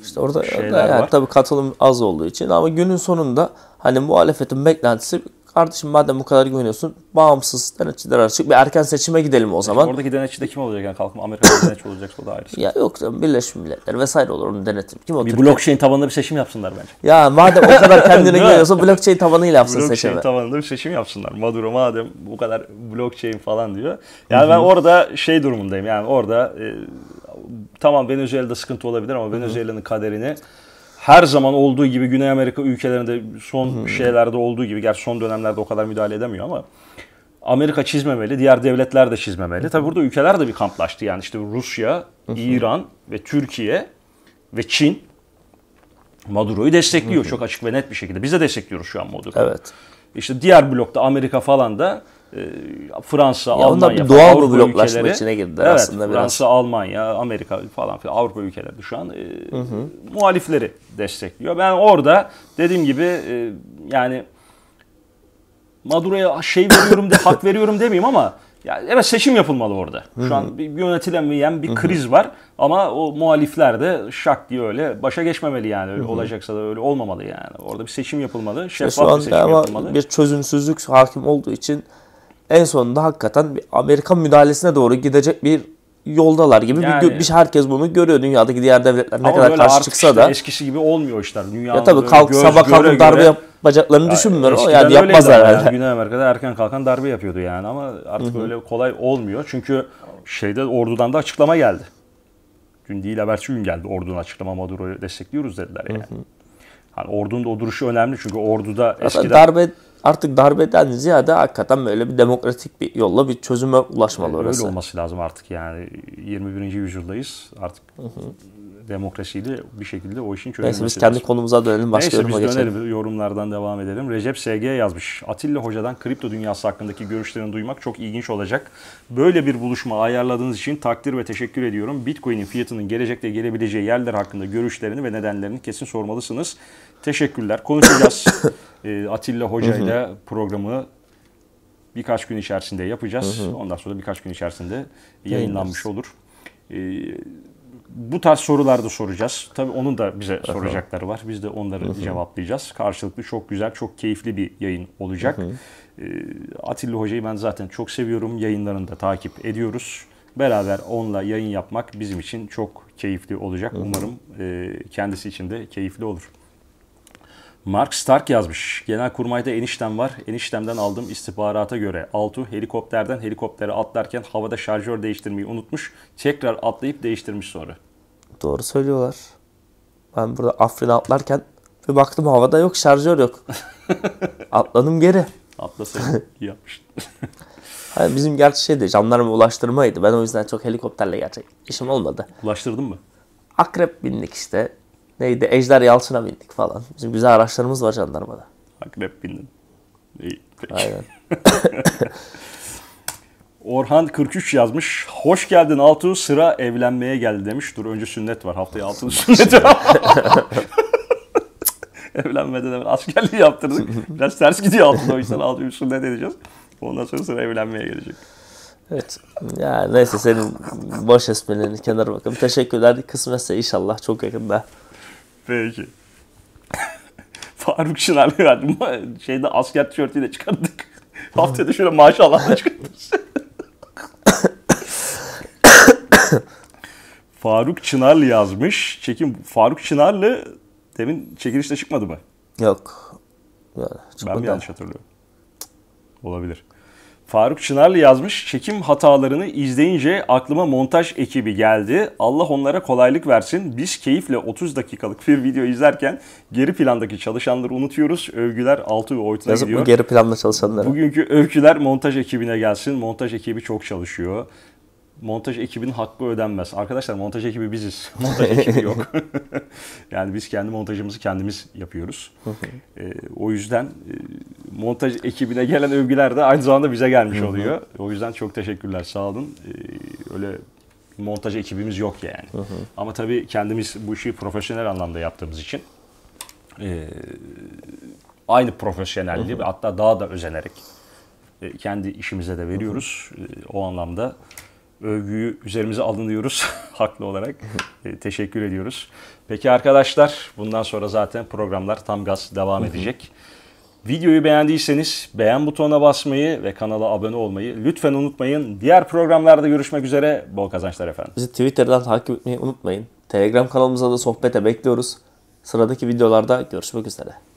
işte orada yani, tabii katılım az olduğu için ama günün sonunda hani muhalefetin beklentisi kardeşim madem bu kadar güveniyorsun bağımsız denetçiler açık bir erken seçime gidelim o zaman. Peki oradaki denetçi de kim olacak yani kalkma Amerika'da denetçi olacak o da ayrı. Ya yok tabii Birleşmiş Milletler vesaire olur onu denetim. Kim o? Bir Türkiye? blockchain tabanında bir seçim yapsınlar bence. Ya madem o kadar kendine <laughs> güveniyorsa blockchain tabanıyla yapsın blockchain seçimi. Blockchain tabanında bir seçim yapsınlar. Maduro madem bu kadar blockchain falan diyor. Yani Hı-hı. ben orada şey durumundayım yani orada e, Tamam Venezuela'da sıkıntı olabilir ama Venezuela'nın kaderini her zaman olduğu gibi Güney Amerika ülkelerinde son Hı-hı. şeylerde olduğu gibi gerçi son dönemlerde o kadar müdahale edemiyor ama Amerika çizmemeli, diğer devletler de çizmemeli. Tabi burada ülkeler de bir kamplaştı. Yani işte Rusya, Hı-hı. İran ve Türkiye ve Çin Maduro'yu destekliyor Hı-hı. çok açık ve net bir şekilde. Biz de destekliyoruz şu an Maduro'yu. Evet. İşte diğer blokta Amerika falan da e, Fransa, ya Almanya bir doğal Avrupa bir bloklaşma ülkeleri, içine girdi evet, aslında biraz. Fransa, Almanya, Amerika falan filan Avrupa ülkeleri şu an e, hı hı. muhalifleri destekliyor. Ben orada dediğim gibi e, yani Maduro'ya şey veriyorum de <coughs> hak veriyorum demeyeyim ama ya evet seçim yapılmalı orada. Şu Hı-hı. an bir yönetilemeyen bir Hı-hı. kriz var ama o muhalifler de şak diye öyle başa geçmemeli yani. Öyle Hı-hı. olacaksa da öyle olmamalı yani. Orada bir seçim yapılmalı. Şeffaf işte bir seçim ama yapılmalı. Bir çözümsüzlük hakim olduğu için en sonunda hakikaten bir Amerikan müdahalesine doğru gidecek bir yoldalar gibi yani, bir, bir şey. herkes bunu görüyor dünyadaki diğer devletler ne kadar karşı çıksa da. Eskisi gibi olmuyor işler. Dünya ya tabii kalk göz, sabah kalkıp darbe göre, yapacaklarını ya düşünmüyorum. O yani yapmazlar herhalde. Yani. yani. Güney Amerika'da erken kalkan darbe yapıyordu yani ama artık Hı-hı. öyle kolay olmuyor. Çünkü şeyde ordudan da açıklama geldi. Dün değil haberci gün geldi ordunun açıklama Maduro'yu destekliyoruz dediler yani. Hı-hı. Hani ordunun da o duruşu önemli çünkü orduda eskiden... Darbe artık darbeden ziyade hakikaten böyle bir demokratik bir yolla bir çözüme ulaşmalı orası. Öyle olması lazım artık yani 21. yüzyıldayız artık hı demokrasiyle bir şekilde o işin çözülmesi Neyse biz kendi lazım. konumuza dönelim başka Neyse, yoruma biz dönelim yorumlardan devam edelim. Recep SG yazmış Atilla Hoca'dan kripto dünyası hakkındaki görüşlerini duymak çok ilginç olacak. Böyle bir buluşma ayarladığınız için takdir ve teşekkür ediyorum. Bitcoin'in fiyatının gelecekte gelebileceği yerler hakkında görüşlerini ve nedenlerini kesin sormalısınız. Teşekkürler. Konuşacağız. <coughs> Ee, Atilla Hoca ile programı birkaç gün içerisinde yapacağız. Ondan sonra birkaç gün içerisinde yayınlanmış olur. Ee, bu tarz sorular da soracağız. Tabii onun da bize soracakları var. Biz de onları cevaplayacağız. Karşılıklı çok güzel, çok keyifli bir yayın olacak. Ee, Atilla Hoca'yı ben zaten çok seviyorum. Yayınlarını da takip ediyoruz. Beraber onunla yayın yapmak bizim için çok keyifli olacak. Umarım e, kendisi için de keyifli olur. Mark Stark yazmış. Genelkurmay'da eniştem var. Eniştemden aldığım istihbarata göre Altu helikopterden helikoptere atlarken havada şarjör değiştirmeyi unutmuş. Tekrar atlayıp değiştirmiş sonra. Doğru söylüyorlar. Ben burada Afrin'e atlarken bir baktım havada yok şarjör yok. <laughs> Atladım geri. Atlasın. İyi yapmışsın. <laughs> Hayır, bizim gerçi şeydi jandarma ulaştırmaydı. Ben o yüzden çok helikopterle gerçek işim olmadı. Ulaştırdın mı? Akrep bindik işte neydi Ejder Yalçın'a bindik falan. Bizim güzel araçlarımız var jandarmada. Akrep bindin. İyi. Peki. Aynen. <laughs> Orhan 43 yazmış. Hoş geldin Altuğ sıra evlenmeye geldi demiş. Dur önce sünnet var. Haftaya Altuğ <laughs> sünneti <laughs> Evlenmeden hemen askerliği yaptırdık. Biraz ters gidiyor altında o yüzden Altuğ sünnet edeceğiz. Ondan sonra sıra evlenmeye gelecek. Evet. Ya neyse senin boş esprilerini kenara bakalım. Teşekkürler. Kısmetse inşallah çok yakında Peki. <laughs> Faruk Şınar'la verdim. Şeyde asker tişörtüyle çıkardık. Haftada şöyle maşallah <laughs> çıkartırız. Faruk Çınarlı yazmış. Çekim Faruk Çınarlı demin çekilişte çıkmadı mı? Yok. Yani ben mi yanlış hatırlıyorum? Olabilir. Faruk Çınarlı yazmış. Çekim hatalarını izleyince aklıma montaj ekibi geldi. Allah onlara kolaylık versin. Biz keyifle 30 dakikalık bir video izlerken geri plandaki çalışanları unutuyoruz. Övgüler altı ve ortada gidiyor. Yazık geri planda çalışanlara. Bugünkü övgüler montaj ekibine gelsin. Montaj ekibi çok çalışıyor montaj ekibinin hakkı ödenmez. Arkadaşlar montaj ekibi biziz. <laughs> Montaj ekibi yok. <laughs> yani biz kendi montajımızı kendimiz yapıyoruz. e, o yüzden e, montaj ekibine gelen övgüler de aynı zamanda bize gelmiş oluyor. o yüzden çok teşekkürler. Sağ olun. E, öyle montaj ekibimiz yok yani. Ama tabii kendimiz bu işi profesyonel anlamda yaptığımız için e, aynı profesyonelliği hatta daha da özenerek e, kendi işimize de veriyoruz. E, o anlamda övgüyü üzerimize alın diyoruz <laughs> haklı olarak. E, teşekkür ediyoruz. Peki arkadaşlar bundan sonra zaten programlar tam gaz devam edecek. Videoyu beğendiyseniz beğen butonuna basmayı ve kanala abone olmayı lütfen unutmayın. Diğer programlarda görüşmek üzere. Bol kazançlar efendim. Bizi Twitter'dan takip etmeyi unutmayın. Telegram kanalımıza da sohbete bekliyoruz. Sıradaki videolarda görüşmek üzere.